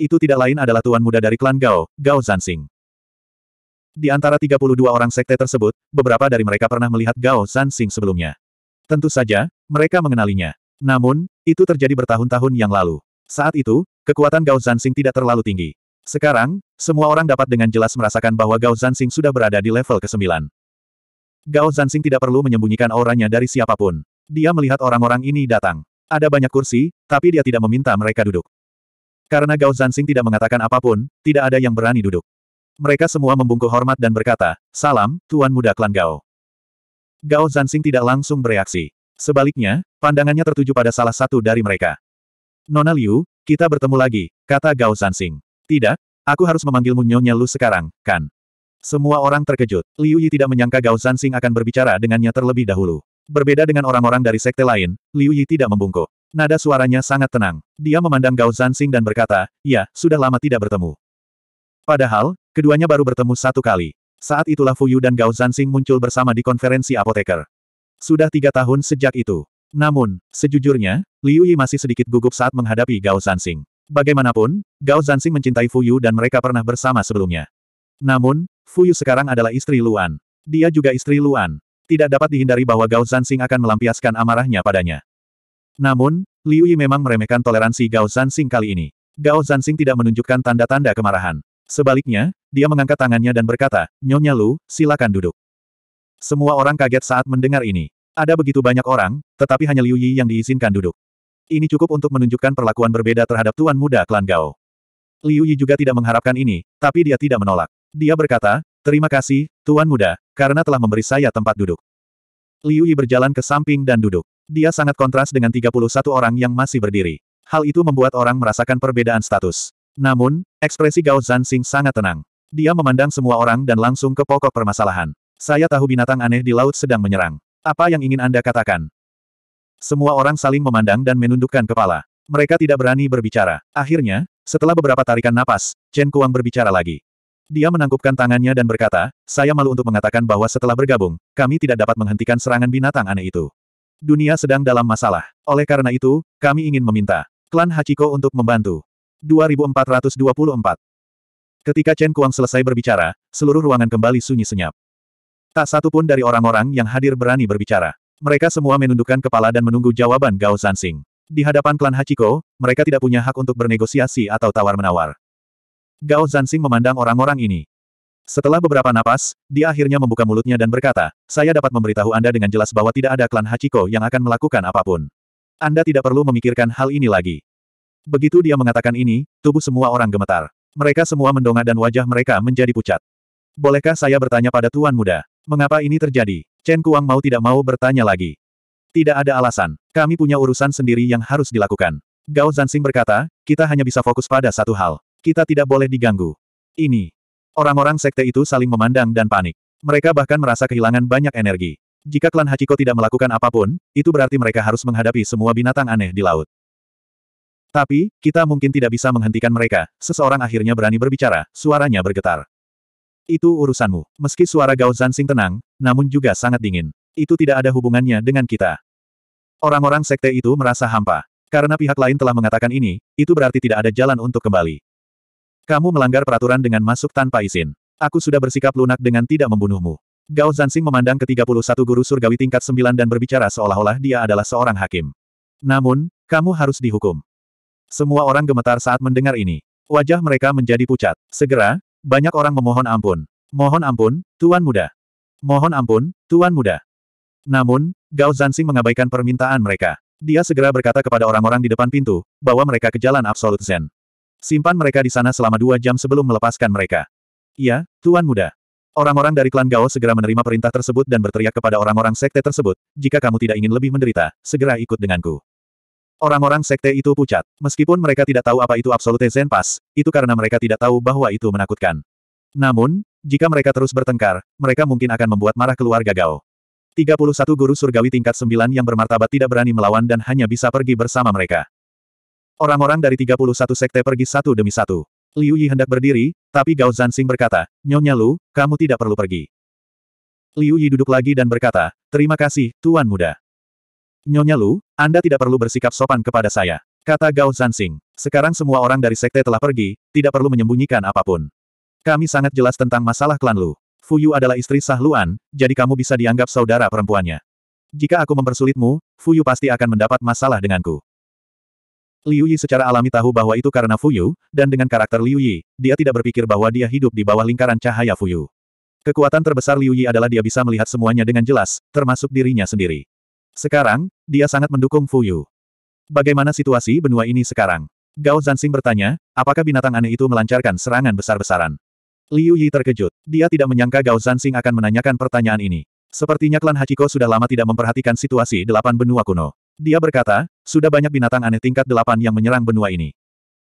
Itu tidak lain adalah tuan muda dari klan Gao, Gao Zansing. Di antara 32 orang sekte tersebut, beberapa dari mereka pernah melihat Gao Zansing sebelumnya. Tentu saja, mereka mengenalinya. Namun, itu terjadi bertahun-tahun yang lalu. Saat itu, kekuatan Gao Zansing tidak terlalu tinggi. Sekarang, semua orang dapat dengan jelas merasakan bahwa Gao Zansing sudah berada di level ke-9. Gao Zansing tidak perlu menyembunyikan auranya dari siapapun. Dia melihat orang-orang ini datang. Ada banyak kursi, tapi dia tidak meminta mereka duduk. Karena Gao Zansing tidak mengatakan apapun, tidak ada yang berani duduk. Mereka semua membungkuk hormat dan berkata, Salam, Tuan Muda Klan Gao. Gao Zansing tidak langsung bereaksi. Sebaliknya, pandangannya tertuju pada salah satu dari mereka. Nona Liu, kita bertemu lagi, kata Gao Zansing. Tidak, aku harus memanggilmu Nyonya Lu sekarang, kan? Semua orang terkejut. Liu Yi tidak menyangka Gao Zansing akan berbicara dengannya terlebih dahulu. Berbeda dengan orang-orang dari sekte lain, Liu Yi tidak membungkuk. Nada suaranya sangat tenang. Dia memandang Gao Zansing dan berkata, ya, sudah lama tidak bertemu. Padahal, keduanya baru bertemu satu kali. Saat itulah Fu Yu dan Gao Zansing muncul bersama di konferensi apoteker. Sudah tiga tahun sejak itu. Namun, sejujurnya, Liu Yi masih sedikit gugup saat menghadapi Gao Zansing. Bagaimanapun, Gao Zansing mencintai Fu Yu dan mereka pernah bersama sebelumnya. Namun, Fuyu sekarang adalah istri Luan. Dia juga istri Luan. Tidak dapat dihindari bahwa Gao Zansing akan melampiaskan amarahnya padanya. Namun, Liu Yi memang meremehkan toleransi Gao Zansing kali ini. Gao Zansing tidak menunjukkan tanda-tanda kemarahan. Sebaliknya, dia mengangkat tangannya dan berkata, Nyonya Lu, silakan duduk. Semua orang kaget saat mendengar ini. Ada begitu banyak orang, tetapi hanya Liu Yi yang diizinkan duduk. Ini cukup untuk menunjukkan perlakuan berbeda terhadap tuan muda klan Gao. Liu Yi juga tidak mengharapkan ini, tapi dia tidak menolak. Dia berkata, terima kasih, Tuan Muda, karena telah memberi saya tempat duduk. Liu Yi berjalan ke samping dan duduk. Dia sangat kontras dengan 31 orang yang masih berdiri. Hal itu membuat orang merasakan perbedaan status. Namun, ekspresi Gao Zanxing sangat tenang. Dia memandang semua orang dan langsung ke pokok permasalahan. Saya tahu binatang aneh di laut sedang menyerang. Apa yang ingin Anda katakan? Semua orang saling memandang dan menundukkan kepala. Mereka tidak berani berbicara. Akhirnya, setelah beberapa tarikan napas, Chen Kuang berbicara lagi. Dia menangkupkan tangannya dan berkata, saya malu untuk mengatakan bahwa setelah bergabung, kami tidak dapat menghentikan serangan binatang aneh itu. Dunia sedang dalam masalah. Oleh karena itu, kami ingin meminta klan Hachiko untuk membantu. 2424 Ketika Chen Kuang selesai berbicara, seluruh ruangan kembali sunyi senyap. Tak satu pun dari orang-orang yang hadir berani berbicara. Mereka semua menundukkan kepala dan menunggu jawaban Gao Zansing. Di hadapan klan Hachiko, mereka tidak punya hak untuk bernegosiasi atau tawar-menawar. Gao Zansing memandang orang-orang ini. Setelah beberapa napas, dia akhirnya membuka mulutnya dan berkata, saya dapat memberitahu Anda dengan jelas bahwa tidak ada klan Hachiko yang akan melakukan apapun. Anda tidak perlu memikirkan hal ini lagi. Begitu dia mengatakan ini, tubuh semua orang gemetar. Mereka semua mendongak dan wajah mereka menjadi pucat. Bolehkah saya bertanya pada Tuan Muda, mengapa ini terjadi? Chen Kuang mau tidak mau bertanya lagi. Tidak ada alasan, kami punya urusan sendiri yang harus dilakukan. Gao Zansing berkata, kita hanya bisa fokus pada satu hal. Kita tidak boleh diganggu. Ini. Orang-orang sekte itu saling memandang dan panik. Mereka bahkan merasa kehilangan banyak energi. Jika klan Hachiko tidak melakukan apapun, itu berarti mereka harus menghadapi semua binatang aneh di laut. Tapi, kita mungkin tidak bisa menghentikan mereka. Seseorang akhirnya berani berbicara, suaranya bergetar. Itu urusanmu. Meski suara Gao Zansing tenang, namun juga sangat dingin. Itu tidak ada hubungannya dengan kita. Orang-orang sekte itu merasa hampa. Karena pihak lain telah mengatakan ini, itu berarti tidak ada jalan untuk kembali. Kamu melanggar peraturan dengan masuk tanpa izin. Aku sudah bersikap lunak dengan tidak membunuhmu. Gao Zansing memandang ke-31 guru surgawi tingkat 9 dan berbicara seolah-olah dia adalah seorang hakim. Namun, kamu harus dihukum. Semua orang gemetar saat mendengar ini. Wajah mereka menjadi pucat. Segera, banyak orang memohon ampun. Mohon ampun, Tuan Muda. Mohon ampun, Tuan Muda. Namun, Gao Zansing mengabaikan permintaan mereka. Dia segera berkata kepada orang-orang di depan pintu, bahwa mereka ke jalan Absolut Zen. Simpan mereka di sana selama dua jam sebelum melepaskan mereka. Iya, Tuan Muda. Orang-orang dari klan Gao segera menerima perintah tersebut dan berteriak kepada orang-orang sekte tersebut, jika kamu tidak ingin lebih menderita, segera ikut denganku. Orang-orang sekte itu pucat. Meskipun mereka tidak tahu apa itu Absolute Zen Pass, itu karena mereka tidak tahu bahwa itu menakutkan. Namun, jika mereka terus bertengkar, mereka mungkin akan membuat marah keluarga Gao. 31 guru surgawi tingkat 9 yang bermartabat tidak berani melawan dan hanya bisa pergi bersama mereka. Orang-orang dari 31 sekte pergi satu demi satu. Liu Yi hendak berdiri, tapi Gao Zansing berkata, Nyonya Lu, kamu tidak perlu pergi. Liu Yi duduk lagi dan berkata, Terima kasih, Tuan Muda. Nyonya Lu, Anda tidak perlu bersikap sopan kepada saya. Kata Gao Zansing. Sekarang semua orang dari sekte telah pergi, tidak perlu menyembunyikan apapun. Kami sangat jelas tentang masalah klan Lu. Fu Yu adalah istri Sah Luan, jadi kamu bisa dianggap saudara perempuannya. Jika aku mempersulitmu, Fu Yu pasti akan mendapat masalah denganku. Liu Yi secara alami tahu bahwa itu karena Fuyu, dan dengan karakter Liu Yi, dia tidak berpikir bahwa dia hidup di bawah lingkaran cahaya Fuyu. Kekuatan terbesar Liu Yi adalah dia bisa melihat semuanya dengan jelas, termasuk dirinya sendiri. Sekarang, dia sangat mendukung Fuyu. Bagaimana situasi benua ini sekarang? Gao Zansing bertanya, apakah binatang aneh itu melancarkan serangan besar-besaran? Liu Yi terkejut. Dia tidak menyangka Gao Zansing akan menanyakan pertanyaan ini. Sepertinya klan Hachiko sudah lama tidak memperhatikan situasi delapan benua kuno. Dia berkata, sudah banyak binatang aneh tingkat delapan yang menyerang benua ini.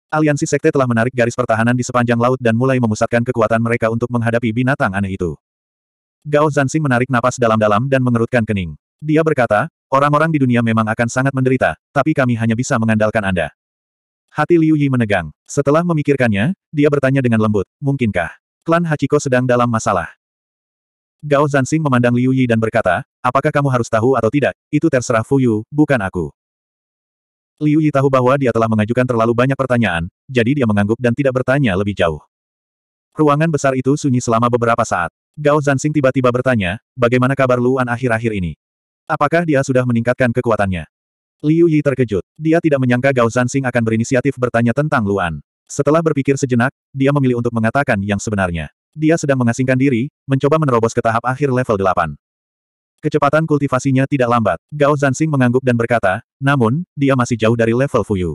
Aliansi Sekte telah menarik garis pertahanan di sepanjang laut dan mulai memusatkan kekuatan mereka untuk menghadapi binatang aneh itu. Gao Zansing menarik napas dalam-dalam dan mengerutkan kening. Dia berkata, orang-orang di dunia memang akan sangat menderita, tapi kami hanya bisa mengandalkan Anda. Hati Liu Yi menegang. Setelah memikirkannya, dia bertanya dengan lembut, mungkinkah? Klan Hachiko sedang dalam masalah. Gao Zansing memandang Liu Yi dan berkata, apakah kamu harus tahu atau tidak, itu terserah Fuyu, bukan aku. Liu Yi tahu bahwa dia telah mengajukan terlalu banyak pertanyaan, jadi dia mengangguk dan tidak bertanya lebih jauh. Ruangan besar itu sunyi selama beberapa saat. Gao Zansing tiba-tiba bertanya, bagaimana kabar Luan akhir-akhir ini? Apakah dia sudah meningkatkan kekuatannya? Liu Yi terkejut. Dia tidak menyangka Gao Zansing akan berinisiatif bertanya tentang Luan. Setelah berpikir sejenak, dia memilih untuk mengatakan yang sebenarnya dia sedang mengasingkan diri, mencoba menerobos ke tahap akhir level 8. Kecepatan kultivasinya tidak lambat. Gao Zansing mengangguk dan berkata, namun, dia masih jauh dari level Fuyu.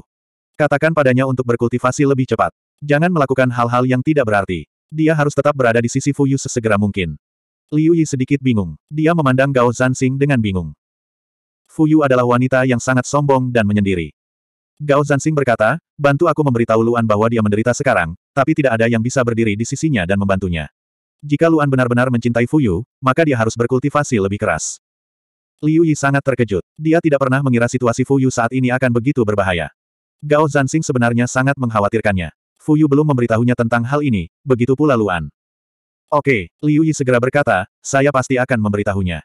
Katakan padanya untuk berkultivasi lebih cepat. Jangan melakukan hal-hal yang tidak berarti. Dia harus tetap berada di sisi Fuyu sesegera mungkin. Liu Yi sedikit bingung. Dia memandang Gao Zansing dengan bingung. Fuyu adalah wanita yang sangat sombong dan menyendiri. Gao Zansing berkata, bantu aku memberitahu Luan bahwa dia menderita sekarang, tapi tidak ada yang bisa berdiri di sisinya dan membantunya. Jika Luan benar-benar mencintai Fuyu, maka dia harus berkultivasi lebih keras. Liu Yi sangat terkejut. Dia tidak pernah mengira situasi Fuyu saat ini akan begitu berbahaya. Gao Zansing sebenarnya sangat mengkhawatirkannya. Fuyu belum memberitahunya tentang hal ini, begitu pula Luan. Oke, Liu Yi segera berkata, saya pasti akan memberitahunya.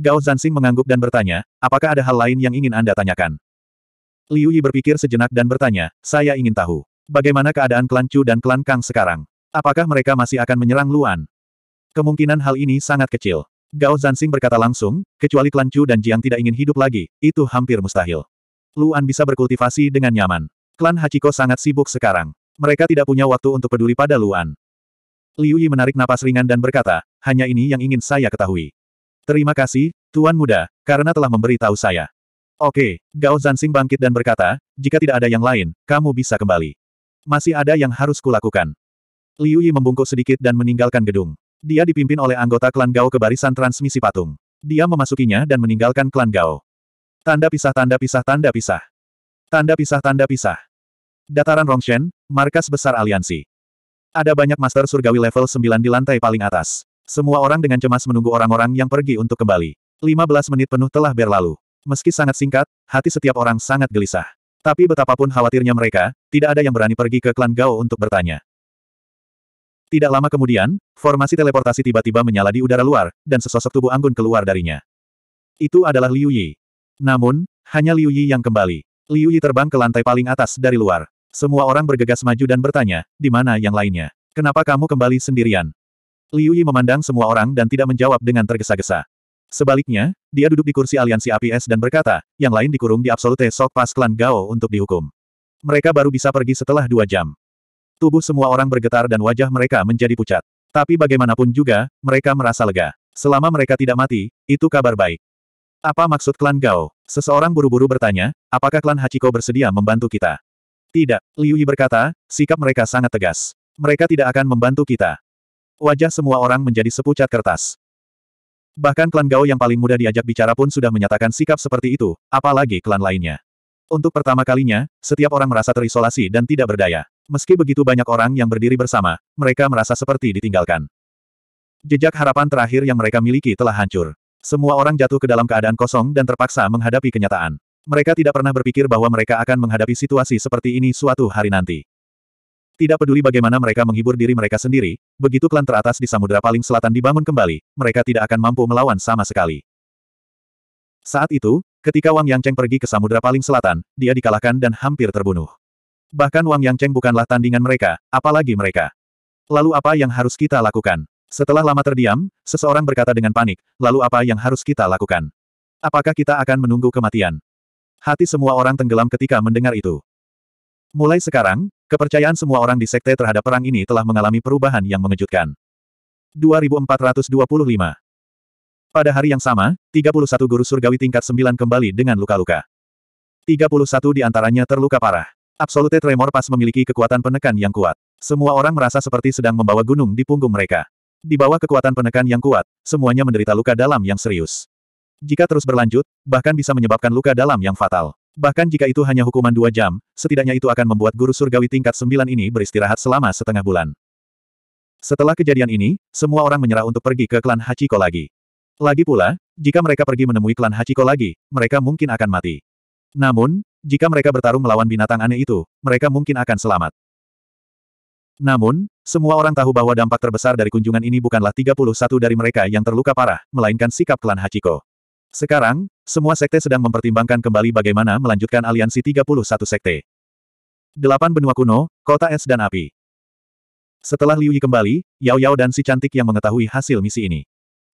Gao Zansing mengangguk dan bertanya, apakah ada hal lain yang ingin Anda tanyakan? Liu Yi berpikir sejenak dan bertanya, saya ingin tahu. Bagaimana keadaan klan Chu dan klan Kang sekarang? Apakah mereka masih akan menyerang Luan? Kemungkinan hal ini sangat kecil. Gao Zansing berkata langsung, kecuali klan Chu dan Jiang tidak ingin hidup lagi, itu hampir mustahil. Luan bisa berkultivasi dengan nyaman. Klan Hachiko sangat sibuk sekarang. Mereka tidak punya waktu untuk peduli pada Luan. Liu Yi menarik napas ringan dan berkata, hanya ini yang ingin saya ketahui. Terima kasih, Tuan Muda, karena telah memberi tahu saya. Oke, Gao Zansing bangkit dan berkata, jika tidak ada yang lain, kamu bisa kembali. Masih ada yang harus kulakukan. Liu Yi membungkuk sedikit dan meninggalkan gedung. Dia dipimpin oleh anggota klan Gao ke barisan transmisi patung. Dia memasukinya dan meninggalkan klan Gao. Tanda pisah tanda pisah tanda pisah. Tanda pisah tanda pisah. Dataran Rongshen, markas besar aliansi. Ada banyak master surgawi level 9 di lantai paling atas. Semua orang dengan cemas menunggu orang-orang yang pergi untuk kembali. 15 menit penuh telah berlalu. Meski sangat singkat, hati setiap orang sangat gelisah. Tapi betapapun khawatirnya mereka, tidak ada yang berani pergi ke klan Gao untuk bertanya. Tidak lama kemudian, formasi teleportasi tiba-tiba menyala di udara luar, dan sesosok tubuh Anggun keluar darinya. Itu adalah Liu Yi. Namun, hanya Liu Yi yang kembali. Liu Yi terbang ke lantai paling atas dari luar. Semua orang bergegas maju dan bertanya, di mana yang lainnya? Kenapa kamu kembali sendirian? Liu Yi memandang semua orang dan tidak menjawab dengan tergesa-gesa. Sebaliknya, dia duduk di kursi aliansi APS dan berkata, yang lain dikurung di Absolute Sok Pas Klan Gao untuk dihukum. Mereka baru bisa pergi setelah dua jam. Tubuh semua orang bergetar dan wajah mereka menjadi pucat. Tapi bagaimanapun juga, mereka merasa lega. Selama mereka tidak mati, itu kabar baik. Apa maksud klan Gao? Seseorang buru-buru bertanya, apakah klan Hachiko bersedia membantu kita? Tidak, Liu Yi berkata, sikap mereka sangat tegas. Mereka tidak akan membantu kita. Wajah semua orang menjadi sepucat kertas. Bahkan klan Gao yang paling mudah diajak bicara pun sudah menyatakan sikap seperti itu, apalagi klan lainnya. Untuk pertama kalinya, setiap orang merasa terisolasi dan tidak berdaya. Meski begitu banyak orang yang berdiri bersama, mereka merasa seperti ditinggalkan. Jejak harapan terakhir yang mereka miliki telah hancur. Semua orang jatuh ke dalam keadaan kosong dan terpaksa menghadapi kenyataan. Mereka tidak pernah berpikir bahwa mereka akan menghadapi situasi seperti ini suatu hari nanti. Tidak peduli bagaimana mereka menghibur diri mereka sendiri, begitu klan teratas di samudera paling selatan dibangun kembali, mereka tidak akan mampu melawan sama sekali. Saat itu, ketika Wang Yangcheng pergi ke samudera paling selatan, dia dikalahkan dan hampir terbunuh. Bahkan Wang Yangcheng bukanlah tandingan mereka, apalagi mereka. Lalu apa yang harus kita lakukan? Setelah lama terdiam, seseorang berkata dengan panik, lalu apa yang harus kita lakukan? Apakah kita akan menunggu kematian? Hati semua orang tenggelam ketika mendengar itu. Mulai sekarang, kepercayaan semua orang di sekte terhadap perang ini telah mengalami perubahan yang mengejutkan. 2425 Pada hari yang sama, 31 guru surgawi tingkat 9 kembali dengan luka-luka. 31 di antaranya terluka parah. Absolute Tremor Pas memiliki kekuatan penekan yang kuat. Semua orang merasa seperti sedang membawa gunung di punggung mereka. Di bawah kekuatan penekan yang kuat, semuanya menderita luka dalam yang serius. Jika terus berlanjut, bahkan bisa menyebabkan luka dalam yang fatal. Bahkan jika itu hanya hukuman dua jam, setidaknya itu akan membuat guru surgawi tingkat sembilan ini beristirahat selama setengah bulan. Setelah kejadian ini, semua orang menyerah untuk pergi ke klan Hachiko lagi. Lagi pula, jika mereka pergi menemui klan Hachiko lagi, mereka mungkin akan mati. Namun, jika mereka bertarung melawan binatang aneh itu, mereka mungkin akan selamat. Namun, semua orang tahu bahwa dampak terbesar dari kunjungan ini bukanlah 31 dari mereka yang terluka parah, melainkan sikap klan Hachiko. Sekarang, semua sekte sedang mempertimbangkan kembali bagaimana melanjutkan aliansi 31 sekte. Delapan benua kuno, kota es dan api. Setelah Liu Yi kembali, Yao Yao dan si cantik yang mengetahui hasil misi ini.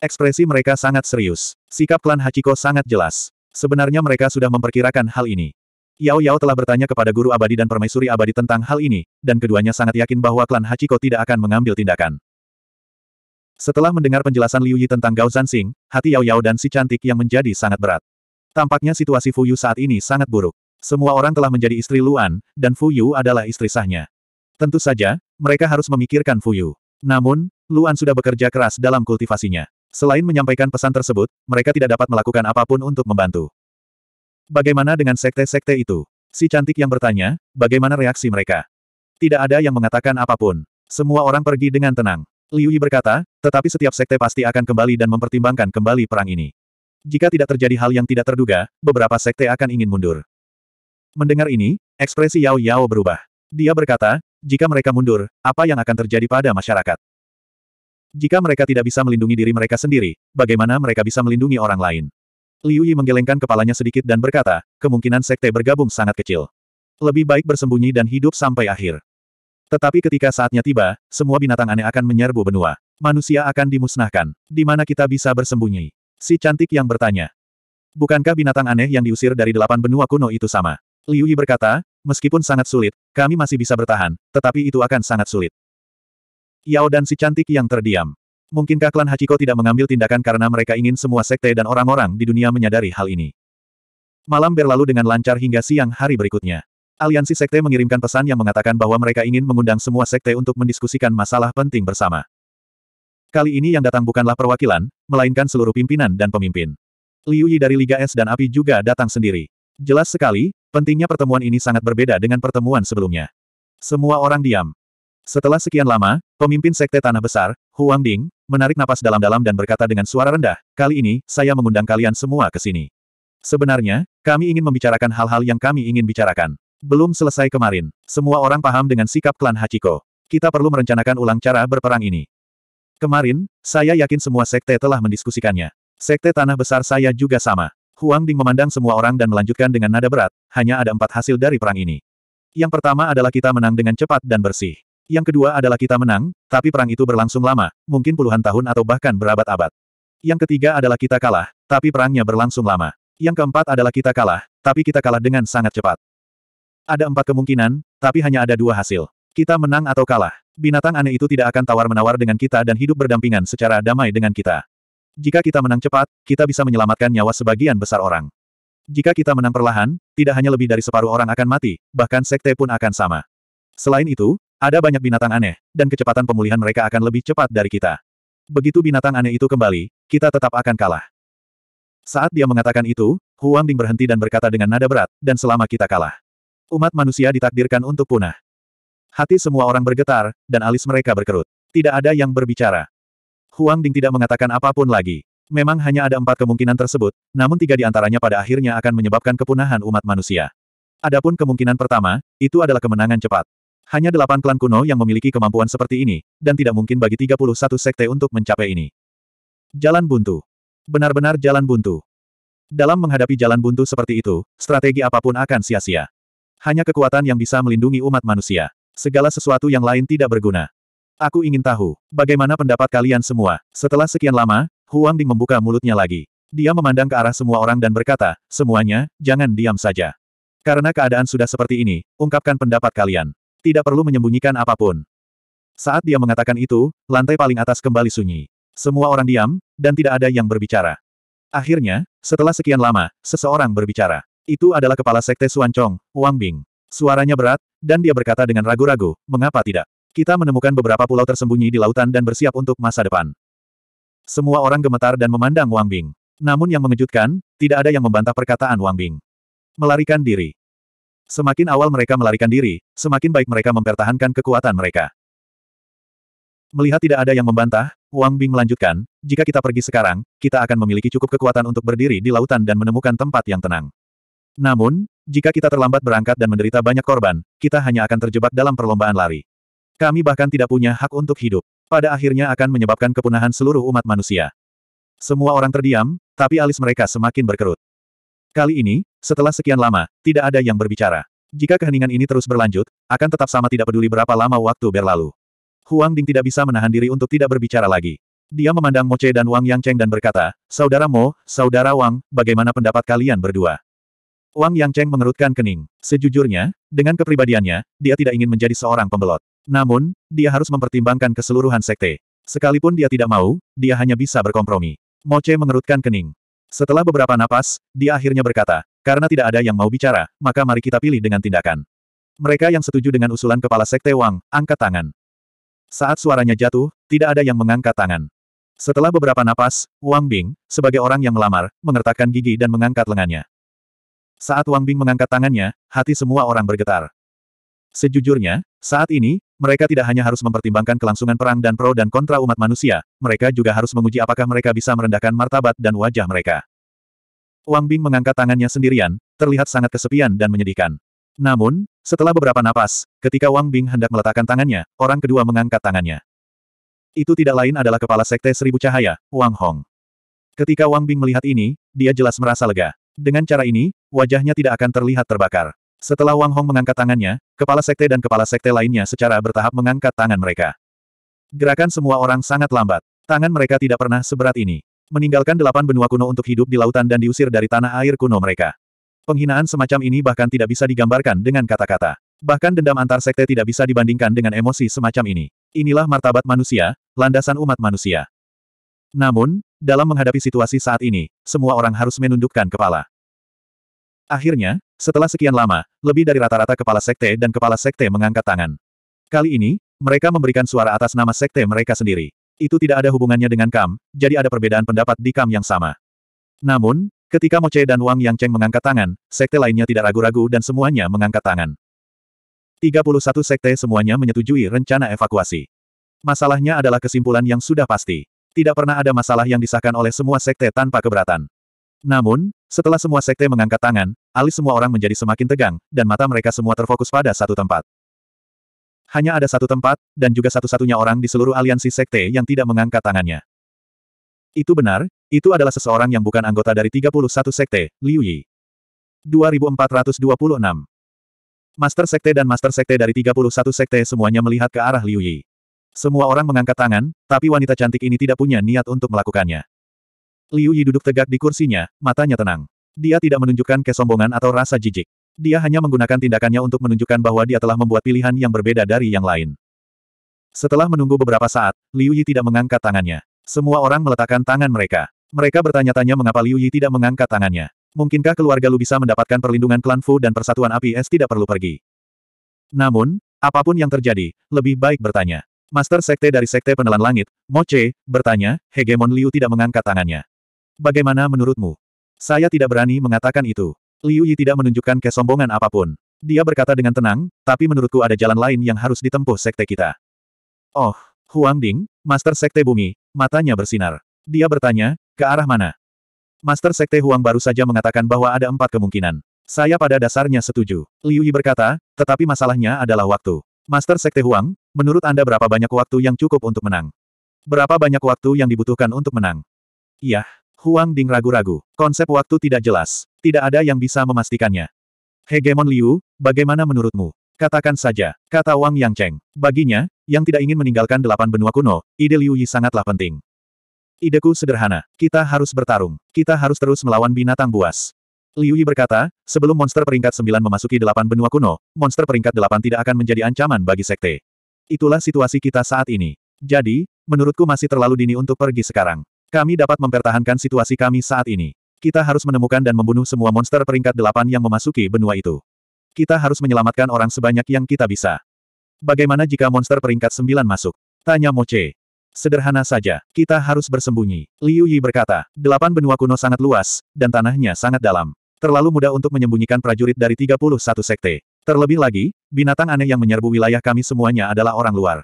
Ekspresi mereka sangat serius. Sikap klan Hachiko sangat jelas. Sebenarnya mereka sudah memperkirakan hal ini. Yao Yao telah bertanya kepada guru abadi dan permaisuri abadi tentang hal ini, dan keduanya sangat yakin bahwa klan Hachiko tidak akan mengambil tindakan. Setelah mendengar penjelasan Liu Yi tentang Gao Zansing, hati Yao Yao dan si cantik yang menjadi sangat berat. Tampaknya situasi Fu Yu saat ini sangat buruk. Semua orang telah menjadi istri Luan, dan Fu Yu adalah istri sahnya. Tentu saja, mereka harus memikirkan Fu Yu. Namun, Luan sudah bekerja keras dalam kultivasinya. Selain menyampaikan pesan tersebut, mereka tidak dapat melakukan apapun untuk membantu. Bagaimana dengan sekte-sekte itu? Si cantik yang bertanya, bagaimana reaksi mereka? Tidak ada yang mengatakan apapun. Semua orang pergi dengan tenang. Liu Yi berkata, tetapi setiap sekte pasti akan kembali dan mempertimbangkan kembali perang ini. Jika tidak terjadi hal yang tidak terduga, beberapa sekte akan ingin mundur. Mendengar ini, ekspresi Yao Yao berubah. Dia berkata, jika mereka mundur, apa yang akan terjadi pada masyarakat? Jika mereka tidak bisa melindungi diri mereka sendiri, bagaimana mereka bisa melindungi orang lain? Liu Yi menggelengkan kepalanya sedikit dan berkata, kemungkinan sekte bergabung sangat kecil. Lebih baik bersembunyi dan hidup sampai akhir. Tetapi ketika saatnya tiba, semua binatang aneh akan menyerbu benua. Manusia akan dimusnahkan. Di mana kita bisa bersembunyi? Si cantik yang bertanya. Bukankah binatang aneh yang diusir dari delapan benua kuno itu sama? Liu Yi berkata, meskipun sangat sulit, kami masih bisa bertahan, tetapi itu akan sangat sulit. Yao dan si cantik yang terdiam. Mungkinkah klan Hachiko tidak mengambil tindakan karena mereka ingin semua sekte dan orang-orang di dunia menyadari hal ini? Malam berlalu dengan lancar hingga siang hari berikutnya. Aliansi Sekte mengirimkan pesan yang mengatakan bahwa mereka ingin mengundang semua sekte untuk mendiskusikan masalah penting bersama. Kali ini yang datang bukanlah perwakilan, melainkan seluruh pimpinan dan pemimpin. Liu Yi dari Liga S dan Api juga datang sendiri. Jelas sekali, pentingnya pertemuan ini sangat berbeda dengan pertemuan sebelumnya. Semua orang diam. Setelah sekian lama, pemimpin Sekte Tanah Besar, Huang Ding, menarik napas dalam-dalam dan berkata dengan suara rendah, kali ini, saya mengundang kalian semua ke sini. Sebenarnya, kami ingin membicarakan hal-hal yang kami ingin bicarakan. Belum selesai kemarin. Semua orang paham dengan sikap klan Hachiko. Kita perlu merencanakan ulang cara berperang ini. Kemarin, saya yakin semua sekte telah mendiskusikannya. Sekte Tanah Besar saya juga sama. Huang Ding memandang semua orang dan melanjutkan dengan nada berat, hanya ada empat hasil dari perang ini. Yang pertama adalah kita menang dengan cepat dan bersih. Yang kedua adalah kita menang, tapi perang itu berlangsung lama, mungkin puluhan tahun atau bahkan berabad-abad. Yang ketiga adalah kita kalah, tapi perangnya berlangsung lama. Yang keempat adalah kita kalah, tapi kita kalah dengan sangat cepat. Ada empat kemungkinan, tapi hanya ada dua hasil. Kita menang atau kalah. Binatang aneh itu tidak akan tawar-menawar dengan kita dan hidup berdampingan secara damai dengan kita. Jika kita menang cepat, kita bisa menyelamatkan nyawa sebagian besar orang. Jika kita menang perlahan, tidak hanya lebih dari separuh orang akan mati, bahkan sekte pun akan sama. Selain itu, ada banyak binatang aneh, dan kecepatan pemulihan mereka akan lebih cepat dari kita. Begitu binatang aneh itu kembali, kita tetap akan kalah. Saat dia mengatakan itu, Huang Ding berhenti dan berkata dengan nada berat, dan selama kita kalah. Umat manusia ditakdirkan untuk punah. Hati semua orang bergetar, dan alis mereka berkerut. Tidak ada yang berbicara. Huang Ding tidak mengatakan apapun lagi. Memang hanya ada empat kemungkinan tersebut, namun tiga di antaranya pada akhirnya akan menyebabkan kepunahan umat manusia. Adapun kemungkinan pertama, itu adalah kemenangan cepat. Hanya delapan klan kuno yang memiliki kemampuan seperti ini, dan tidak mungkin bagi 31 sekte untuk mencapai ini. Jalan buntu. Benar-benar jalan buntu. Dalam menghadapi jalan buntu seperti itu, strategi apapun akan sia-sia. Hanya kekuatan yang bisa melindungi umat manusia. Segala sesuatu yang lain tidak berguna. Aku ingin tahu, bagaimana pendapat kalian semua? Setelah sekian lama, Huang Ding membuka mulutnya lagi. Dia memandang ke arah semua orang dan berkata, semuanya, jangan diam saja. Karena keadaan sudah seperti ini, ungkapkan pendapat kalian. Tidak perlu menyembunyikan apapun. Saat dia mengatakan itu, lantai paling atas kembali sunyi. Semua orang diam, dan tidak ada yang berbicara. Akhirnya, setelah sekian lama, seseorang berbicara. Itu adalah kepala sekte Suancong, Wang Bing. Suaranya berat, dan dia berkata dengan ragu-ragu, mengapa tidak? Kita menemukan beberapa pulau tersembunyi di lautan dan bersiap untuk masa depan. Semua orang gemetar dan memandang Wang Bing. Namun yang mengejutkan, tidak ada yang membantah perkataan Wang Bing. Melarikan diri. Semakin awal mereka melarikan diri, semakin baik mereka mempertahankan kekuatan mereka. Melihat tidak ada yang membantah, Wang Bing melanjutkan, jika kita pergi sekarang, kita akan memiliki cukup kekuatan untuk berdiri di lautan dan menemukan tempat yang tenang. Namun, jika kita terlambat berangkat dan menderita banyak korban, kita hanya akan terjebak dalam perlombaan lari. Kami bahkan tidak punya hak untuk hidup. Pada akhirnya akan menyebabkan kepunahan seluruh umat manusia. Semua orang terdiam, tapi alis mereka semakin berkerut. Kali ini, setelah sekian lama, tidak ada yang berbicara. Jika keheningan ini terus berlanjut, akan tetap sama tidak peduli berapa lama waktu berlalu. Huang Ding tidak bisa menahan diri untuk tidak berbicara lagi. Dia memandang Moce dan Wang Yang Cheng dan berkata, Saudara Mo, Saudara Wang, bagaimana pendapat kalian berdua? Wang Yang Cheng mengerutkan kening. Sejujurnya, dengan kepribadiannya, dia tidak ingin menjadi seorang pembelot. Namun, dia harus mempertimbangkan keseluruhan sekte. Sekalipun dia tidak mau, dia hanya bisa berkompromi. Che mengerutkan kening. Setelah beberapa napas, dia akhirnya berkata, karena tidak ada yang mau bicara, maka mari kita pilih dengan tindakan. Mereka yang setuju dengan usulan kepala sekte Wang, angkat tangan. Saat suaranya jatuh, tidak ada yang mengangkat tangan. Setelah beberapa napas, Wang Bing, sebagai orang yang melamar, mengertakkan gigi dan mengangkat lengannya. Saat Wang Bing mengangkat tangannya, hati semua orang bergetar. Sejujurnya, saat ini, mereka tidak hanya harus mempertimbangkan kelangsungan perang dan pro dan kontra umat manusia, mereka juga harus menguji apakah mereka bisa merendahkan martabat dan wajah mereka. Wang Bing mengangkat tangannya sendirian, terlihat sangat kesepian dan menyedihkan. Namun, setelah beberapa napas, ketika Wang Bing hendak meletakkan tangannya, orang kedua mengangkat tangannya. Itu tidak lain adalah kepala sekte Seribu Cahaya, Wang Hong. Ketika Wang Bing melihat ini, dia jelas merasa lega. Dengan cara ini, wajahnya tidak akan terlihat terbakar. Setelah Wang Hong mengangkat tangannya, kepala sekte dan kepala sekte lainnya secara bertahap mengangkat tangan mereka. Gerakan semua orang sangat lambat. Tangan mereka tidak pernah seberat ini. Meninggalkan delapan benua kuno untuk hidup di lautan dan diusir dari tanah air kuno mereka. Penghinaan semacam ini bahkan tidak bisa digambarkan dengan kata-kata. Bahkan dendam antar sekte tidak bisa dibandingkan dengan emosi semacam ini. Inilah martabat manusia, landasan umat manusia. Namun, dalam menghadapi situasi saat ini, semua orang harus menundukkan kepala. Akhirnya, setelah sekian lama, lebih dari rata-rata kepala sekte dan kepala sekte mengangkat tangan. Kali ini, mereka memberikan suara atas nama sekte mereka sendiri. Itu tidak ada hubungannya dengan Kam, jadi ada perbedaan pendapat di Kam yang sama. Namun, ketika Moce dan Wang Yang Cheng mengangkat tangan, sekte lainnya tidak ragu-ragu dan semuanya mengangkat tangan. 31 sekte semuanya menyetujui rencana evakuasi. Masalahnya adalah kesimpulan yang sudah pasti. Tidak pernah ada masalah yang disahkan oleh semua sekte tanpa keberatan. Namun, setelah semua sekte mengangkat tangan, alis semua orang menjadi semakin tegang, dan mata mereka semua terfokus pada satu tempat. Hanya ada satu tempat, dan juga satu-satunya orang di seluruh aliansi sekte yang tidak mengangkat tangannya. Itu benar, itu adalah seseorang yang bukan anggota dari 31 sekte, Liu Yi. 2426 Master Sekte dan Master Sekte dari 31 Sekte semuanya melihat ke arah Liu Yi. Semua orang mengangkat tangan, tapi wanita cantik ini tidak punya niat untuk melakukannya. Liu Yi duduk tegak di kursinya, matanya tenang. Dia tidak menunjukkan kesombongan atau rasa jijik. Dia hanya menggunakan tindakannya untuk menunjukkan bahwa dia telah membuat pilihan yang berbeda dari yang lain. Setelah menunggu beberapa saat, Liu Yi tidak mengangkat tangannya. Semua orang meletakkan tangan mereka. Mereka bertanya-tanya mengapa Liu Yi tidak mengangkat tangannya. Mungkinkah keluarga Lu bisa mendapatkan perlindungan klan Fu dan persatuan api es tidak perlu pergi? Namun, apapun yang terjadi, lebih baik bertanya. Master Sekte dari Sekte Penelan Langit, Moche, bertanya, Hegemon Liu tidak mengangkat tangannya. Bagaimana menurutmu? Saya tidak berani mengatakan itu. Liu Yi tidak menunjukkan kesombongan apapun. Dia berkata dengan tenang, tapi menurutku ada jalan lain yang harus ditempuh sekte kita. Oh, Huang Ding, Master Sekte Bumi, matanya bersinar. Dia bertanya, ke arah mana? Master Sekte Huang baru saja mengatakan bahwa ada empat kemungkinan. Saya pada dasarnya setuju. Liu Yi berkata, tetapi masalahnya adalah waktu. Master Sekte Huang, menurut Anda berapa banyak waktu yang cukup untuk menang? Berapa banyak waktu yang dibutuhkan untuk menang? Iya, Huang Ding ragu-ragu. Konsep waktu tidak jelas. Tidak ada yang bisa memastikannya. Hegemon Liu, bagaimana menurutmu? Katakan saja, kata Wang Yang Cheng. Baginya, yang tidak ingin meninggalkan delapan benua kuno, ide Liu Yi sangatlah penting. Ideku sederhana, kita harus bertarung. Kita harus terus melawan binatang buas. Liu Yi berkata, sebelum monster peringkat sembilan memasuki delapan benua kuno, monster peringkat delapan tidak akan menjadi ancaman bagi sekte. Itulah situasi kita saat ini. Jadi, menurutku masih terlalu dini untuk pergi sekarang. Kami dapat mempertahankan situasi kami saat ini. Kita harus menemukan dan membunuh semua monster peringkat delapan yang memasuki benua itu. Kita harus menyelamatkan orang sebanyak yang kita bisa. Bagaimana jika monster peringkat sembilan masuk? Tanya Che. Sederhana saja, kita harus bersembunyi. Liu Yi berkata, delapan benua kuno sangat luas, dan tanahnya sangat dalam. Terlalu mudah untuk menyembunyikan prajurit dari 31 sekte. Terlebih lagi, binatang aneh yang menyerbu wilayah kami semuanya adalah orang luar.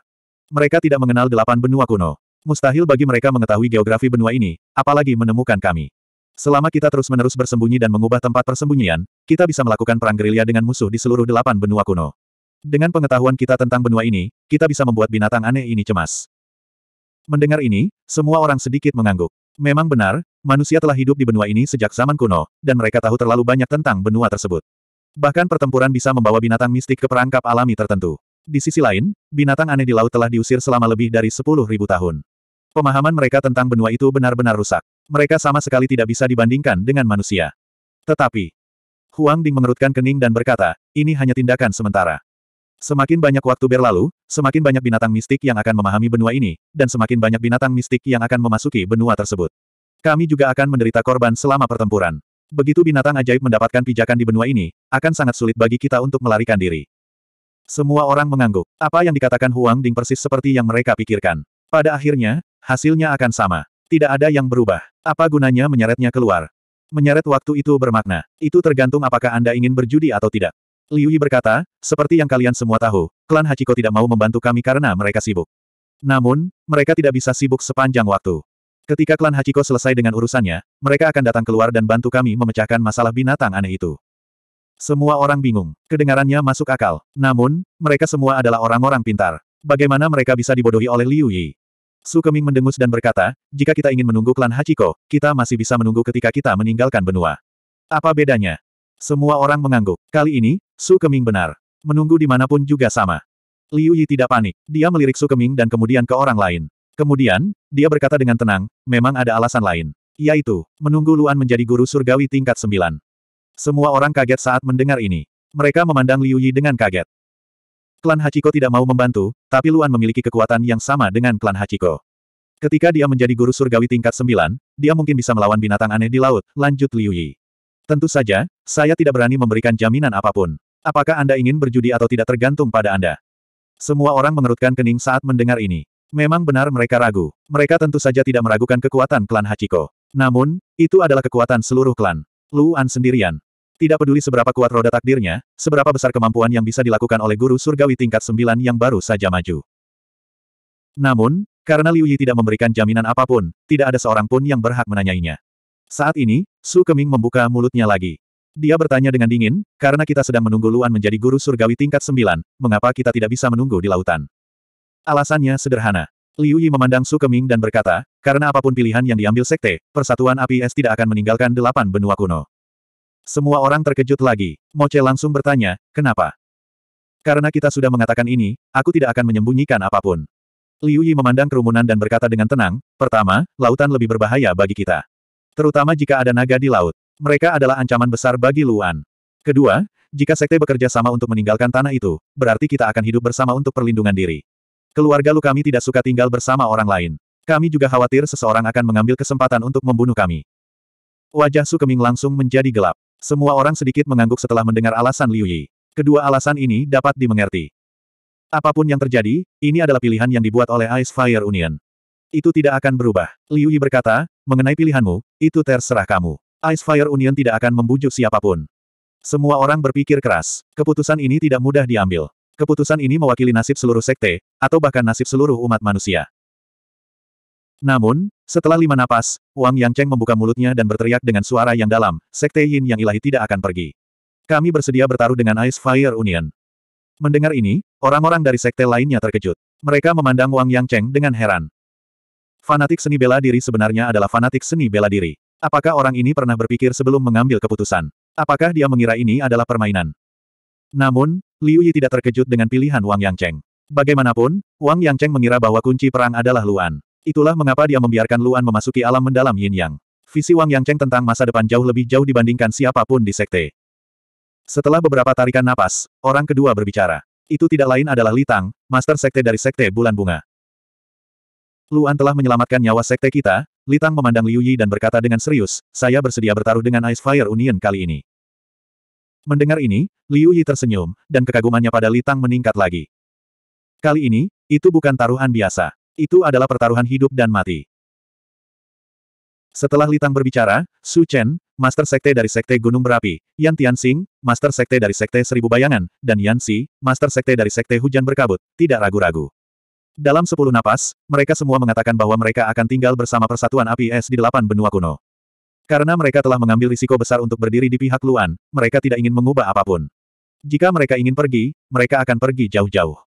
Mereka tidak mengenal delapan benua kuno. Mustahil bagi mereka mengetahui geografi benua ini, apalagi menemukan kami. Selama kita terus-menerus bersembunyi dan mengubah tempat persembunyian, kita bisa melakukan perang gerilya dengan musuh di seluruh delapan benua kuno. Dengan pengetahuan kita tentang benua ini, kita bisa membuat binatang aneh ini cemas. Mendengar ini, semua orang sedikit mengangguk. Memang benar, manusia telah hidup di benua ini sejak zaman kuno, dan mereka tahu terlalu banyak tentang benua tersebut. Bahkan pertempuran bisa membawa binatang mistik ke perangkap alami tertentu. Di sisi lain, binatang aneh di laut telah diusir selama lebih dari 10.000 tahun. Pemahaman mereka tentang benua itu benar-benar rusak. Mereka sama sekali tidak bisa dibandingkan dengan manusia. Tetapi, Huang Ding mengerutkan kening dan berkata, ini hanya tindakan sementara. Semakin banyak waktu berlalu, semakin banyak binatang mistik yang akan memahami benua ini, dan semakin banyak binatang mistik yang akan memasuki benua tersebut. Kami juga akan menderita korban selama pertempuran. Begitu binatang ajaib mendapatkan pijakan di benua ini, akan sangat sulit bagi kita untuk melarikan diri. Semua orang mengangguk. Apa yang dikatakan Huang Ding persis seperti yang mereka pikirkan. Pada akhirnya, Hasilnya akan sama. Tidak ada yang berubah. Apa gunanya menyeretnya keluar? Menyeret waktu itu bermakna. Itu tergantung apakah Anda ingin berjudi atau tidak. Liu Yi berkata, seperti yang kalian semua tahu, klan Hachiko tidak mau membantu kami karena mereka sibuk. Namun, mereka tidak bisa sibuk sepanjang waktu. Ketika klan Hachiko selesai dengan urusannya, mereka akan datang keluar dan bantu kami memecahkan masalah binatang aneh itu. Semua orang bingung. Kedengarannya masuk akal. Namun, mereka semua adalah orang-orang pintar. Bagaimana mereka bisa dibodohi oleh Liu Yi? Su Keming mendengus dan berkata, jika kita ingin menunggu klan Hachiko, kita masih bisa menunggu ketika kita meninggalkan benua. Apa bedanya? Semua orang mengangguk. Kali ini, Su Keming benar. Menunggu dimanapun juga sama. Liu Yi tidak panik. Dia melirik Su Keming dan kemudian ke orang lain. Kemudian, dia berkata dengan tenang, memang ada alasan lain. Yaitu, menunggu Luan menjadi guru surgawi tingkat sembilan." Semua orang kaget saat mendengar ini. Mereka memandang Liu Yi dengan kaget. Klan Hachiko tidak mau membantu, tapi Luan memiliki kekuatan yang sama dengan klan Hachiko. Ketika dia menjadi guru surgawi tingkat 9, dia mungkin bisa melawan binatang aneh di laut, lanjut Liu Yi. Tentu saja, saya tidak berani memberikan jaminan apapun. Apakah Anda ingin berjudi atau tidak tergantung pada Anda. Semua orang mengerutkan kening saat mendengar ini. Memang benar mereka ragu. Mereka tentu saja tidak meragukan kekuatan klan Hachiko. Namun, itu adalah kekuatan seluruh klan. Luan sendirian. Tidak peduli seberapa kuat roda takdirnya, seberapa besar kemampuan yang bisa dilakukan oleh guru surgawi tingkat sembilan yang baru saja maju. Namun, karena Liu Yi tidak memberikan jaminan apapun, tidak ada seorang pun yang berhak menanyainya. Saat ini, Su Keming membuka mulutnya lagi. Dia bertanya dengan dingin, karena kita sedang menunggu Luan menjadi guru surgawi tingkat sembilan, mengapa kita tidak bisa menunggu di lautan? Alasannya sederhana. Liu Yi memandang Su Keming dan berkata, karena apapun pilihan yang diambil sekte, persatuan APS tidak akan meninggalkan delapan benua kuno. Semua orang terkejut lagi. Moce langsung bertanya, kenapa? Karena kita sudah mengatakan ini, aku tidak akan menyembunyikan apapun. Liu Yi memandang kerumunan dan berkata dengan tenang, pertama, lautan lebih berbahaya bagi kita. Terutama jika ada naga di laut. Mereka adalah ancaman besar bagi Luan. Kedua, jika sekte bekerja sama untuk meninggalkan tanah itu, berarti kita akan hidup bersama untuk perlindungan diri. Keluarga Lu kami tidak suka tinggal bersama orang lain. Kami juga khawatir seseorang akan mengambil kesempatan untuk membunuh kami. Wajah Su Keming langsung menjadi gelap. Semua orang sedikit mengangguk setelah mendengar alasan Liu Yi. Kedua alasan ini dapat dimengerti. Apapun yang terjadi, ini adalah pilihan yang dibuat oleh Ice Fire Union. Itu tidak akan berubah. Liu Yi berkata, mengenai pilihanmu, itu terserah kamu. Ice Fire Union tidak akan membujuk siapapun. Semua orang berpikir keras. Keputusan ini tidak mudah diambil. Keputusan ini mewakili nasib seluruh sekte, atau bahkan nasib seluruh umat manusia. Namun, setelah lima napas, Wang Yang membuka mulutnya dan berteriak dengan suara yang dalam, Sekte Yin yang ilahi tidak akan pergi. Kami bersedia bertaruh dengan Ice Fire Union. Mendengar ini, orang-orang dari sekte lainnya terkejut. Mereka memandang Wang Yang dengan heran. Fanatik seni bela diri sebenarnya adalah fanatik seni bela diri. Apakah orang ini pernah berpikir sebelum mengambil keputusan? Apakah dia mengira ini adalah permainan? Namun, Liu Yi tidak terkejut dengan pilihan Wang Yang Bagaimanapun, Wang Yang mengira bahwa kunci perang adalah Luan. Itulah mengapa dia membiarkan Luan memasuki alam mendalam Yin Yang. Visi Wang Yang Cheng tentang masa depan jauh lebih jauh dibandingkan siapapun di sekte. Setelah beberapa tarikan napas, orang kedua berbicara. Itu tidak lain adalah Li Tang, master sekte dari sekte Bulan Bunga. Luan telah menyelamatkan nyawa sekte kita, Li Tang memandang Liu Yi dan berkata dengan serius, saya bersedia bertaruh dengan Ice Fire Union kali ini. Mendengar ini, Liu Yi tersenyum, dan kekagumannya pada Li Tang meningkat lagi. Kali ini, itu bukan taruhan biasa. Itu adalah pertaruhan hidup dan mati. Setelah Litang berbicara, Su Chen, Master Sekte dari Sekte Gunung Berapi, Yan Tianxing, Master Sekte dari Sekte Seribu Bayangan, dan Yan Xi, Master Sekte dari Sekte Hujan Berkabut, tidak ragu-ragu. Dalam sepuluh napas, mereka semua mengatakan bahwa mereka akan tinggal bersama persatuan api es di delapan benua kuno. Karena mereka telah mengambil risiko besar untuk berdiri di pihak Luan, mereka tidak ingin mengubah apapun. Jika mereka ingin pergi, mereka akan pergi jauh-jauh.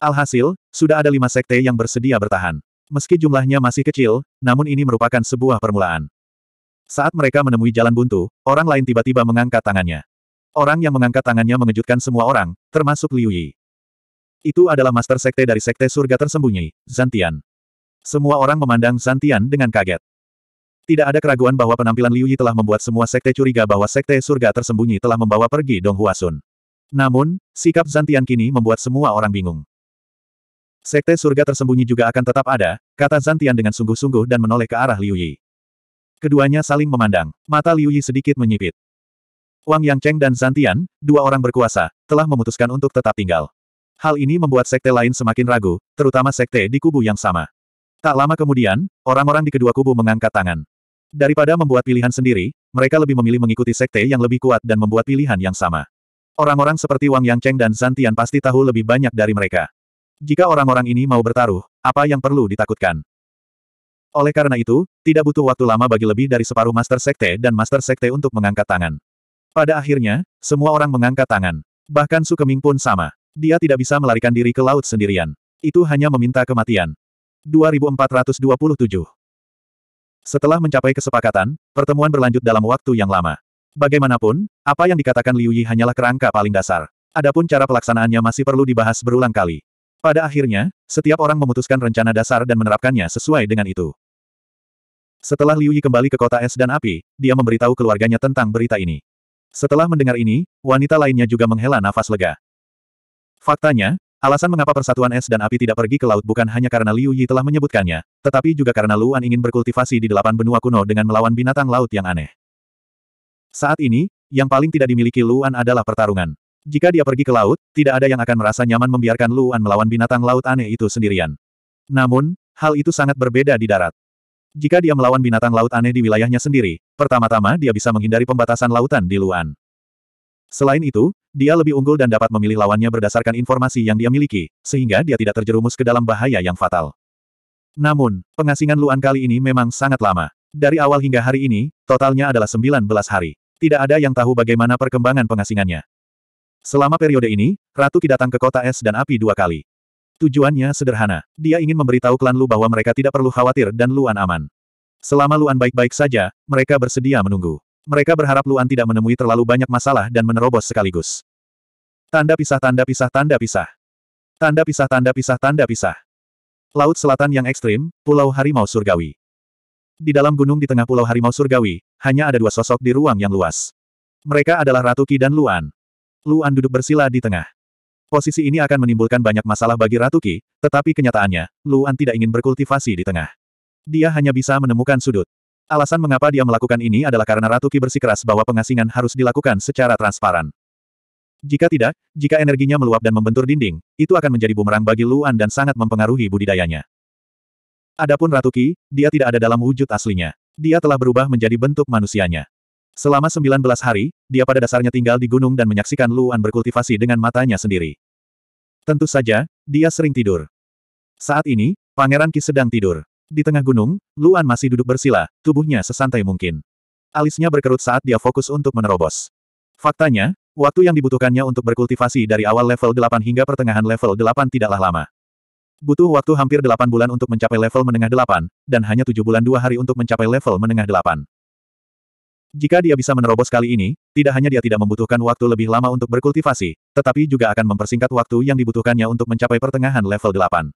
Alhasil, sudah ada lima sekte yang bersedia bertahan. Meski jumlahnya masih kecil, namun ini merupakan sebuah permulaan. Saat mereka menemui jalan buntu, orang lain tiba-tiba mengangkat tangannya. Orang yang mengangkat tangannya mengejutkan semua orang, termasuk Liu Yi. Itu adalah master sekte dari sekte surga tersembunyi, Zantian. Semua orang memandang Zantian dengan kaget. Tidak ada keraguan bahwa penampilan Liu Yi telah membuat semua sekte curiga bahwa sekte surga tersembunyi telah membawa pergi Dong Huasun. Namun, sikap Zantian kini membuat semua orang bingung. Sekte surga tersembunyi juga akan tetap ada, kata Zantian dengan sungguh-sungguh dan menoleh ke arah Liu Yi. Keduanya saling memandang, mata Liu Yi sedikit menyipit. Wang Yang Cheng dan Zantian, dua orang berkuasa, telah memutuskan untuk tetap tinggal. Hal ini membuat sekte lain semakin ragu, terutama sekte di kubu yang sama. Tak lama kemudian, orang-orang di kedua kubu mengangkat tangan. Daripada membuat pilihan sendiri, mereka lebih memilih mengikuti sekte yang lebih kuat dan membuat pilihan yang sama. Orang-orang seperti Wang Yang Cheng dan Zantian pasti tahu lebih banyak dari mereka. Jika orang-orang ini mau bertaruh, apa yang perlu ditakutkan? Oleh karena itu, tidak butuh waktu lama bagi lebih dari separuh Master Sekte dan Master Sekte untuk mengangkat tangan. Pada akhirnya, semua orang mengangkat tangan. Bahkan Sukeming pun sama. Dia tidak bisa melarikan diri ke laut sendirian. Itu hanya meminta kematian. 2427 Setelah mencapai kesepakatan, pertemuan berlanjut dalam waktu yang lama. Bagaimanapun, apa yang dikatakan Liu Yi hanyalah kerangka paling dasar. Adapun cara pelaksanaannya masih perlu dibahas berulang kali. Pada akhirnya, setiap orang memutuskan rencana dasar dan menerapkannya sesuai dengan itu. Setelah Liu Yi kembali ke kota es dan api, dia memberitahu keluarganya tentang berita ini. Setelah mendengar ini, wanita lainnya juga menghela nafas lega. Faktanya, alasan mengapa persatuan es dan api tidak pergi ke laut bukan hanya karena Liu Yi telah menyebutkannya, tetapi juga karena Luan ingin berkultivasi di delapan benua kuno dengan melawan binatang laut yang aneh. Saat ini, yang paling tidak dimiliki Luan adalah pertarungan. Jika dia pergi ke laut, tidak ada yang akan merasa nyaman membiarkan Luan melawan binatang laut aneh itu sendirian. Namun, hal itu sangat berbeda di darat. Jika dia melawan binatang laut aneh di wilayahnya sendiri, pertama-tama dia bisa menghindari pembatasan lautan di Luan. Selain itu, dia lebih unggul dan dapat memilih lawannya berdasarkan informasi yang dia miliki, sehingga dia tidak terjerumus ke dalam bahaya yang fatal. Namun, pengasingan Luan kali ini memang sangat lama. Dari awal hingga hari ini, totalnya adalah 19 hari. Tidak ada yang tahu bagaimana perkembangan pengasingannya. Selama periode ini, Ratu Ki datang ke kota es dan api dua kali. Tujuannya sederhana, dia ingin memberitahu klan Lu bahwa mereka tidak perlu khawatir dan Luan aman. Selama Luan baik-baik saja, mereka bersedia menunggu. Mereka berharap Luan tidak menemui terlalu banyak masalah dan menerobos sekaligus. Tanda pisah tanda pisah tanda pisah. Tanda pisah tanda pisah tanda pisah. Laut selatan yang ekstrim, Pulau Harimau Surgawi. Di dalam gunung di tengah Pulau Harimau Surgawi, hanya ada dua sosok di ruang yang luas. Mereka adalah Ratu Ki dan Luan. Luan duduk bersila di tengah. Posisi ini akan menimbulkan banyak masalah bagi Ratu Qi, tetapi kenyataannya, Luan tidak ingin berkultivasi di tengah. Dia hanya bisa menemukan sudut. Alasan mengapa dia melakukan ini adalah karena Ratu Qi bersikeras bahwa pengasingan harus dilakukan secara transparan. Jika tidak, jika energinya meluap dan membentur dinding, itu akan menjadi bumerang bagi Luan dan sangat mempengaruhi budidayanya. Adapun Ratu Qi, dia tidak ada dalam wujud aslinya. Dia telah berubah menjadi bentuk manusianya. Selama 19 hari, dia pada dasarnya tinggal di gunung dan menyaksikan Luan berkultivasi dengan matanya sendiri. Tentu saja, dia sering tidur. Saat ini, Pangeran Ki sedang tidur. Di tengah gunung, Luan masih duduk bersila, tubuhnya sesantai mungkin. Alisnya berkerut saat dia fokus untuk menerobos. Faktanya, waktu yang dibutuhkannya untuk berkultivasi dari awal level 8 hingga pertengahan level 8 tidaklah lama. Butuh waktu hampir 8 bulan untuk mencapai level menengah 8, dan hanya 7 bulan 2 hari untuk mencapai level menengah 8. Jika dia bisa menerobos kali ini, tidak hanya dia tidak membutuhkan waktu lebih lama untuk berkultivasi, tetapi juga akan mempersingkat waktu yang dibutuhkannya untuk mencapai pertengahan level 8.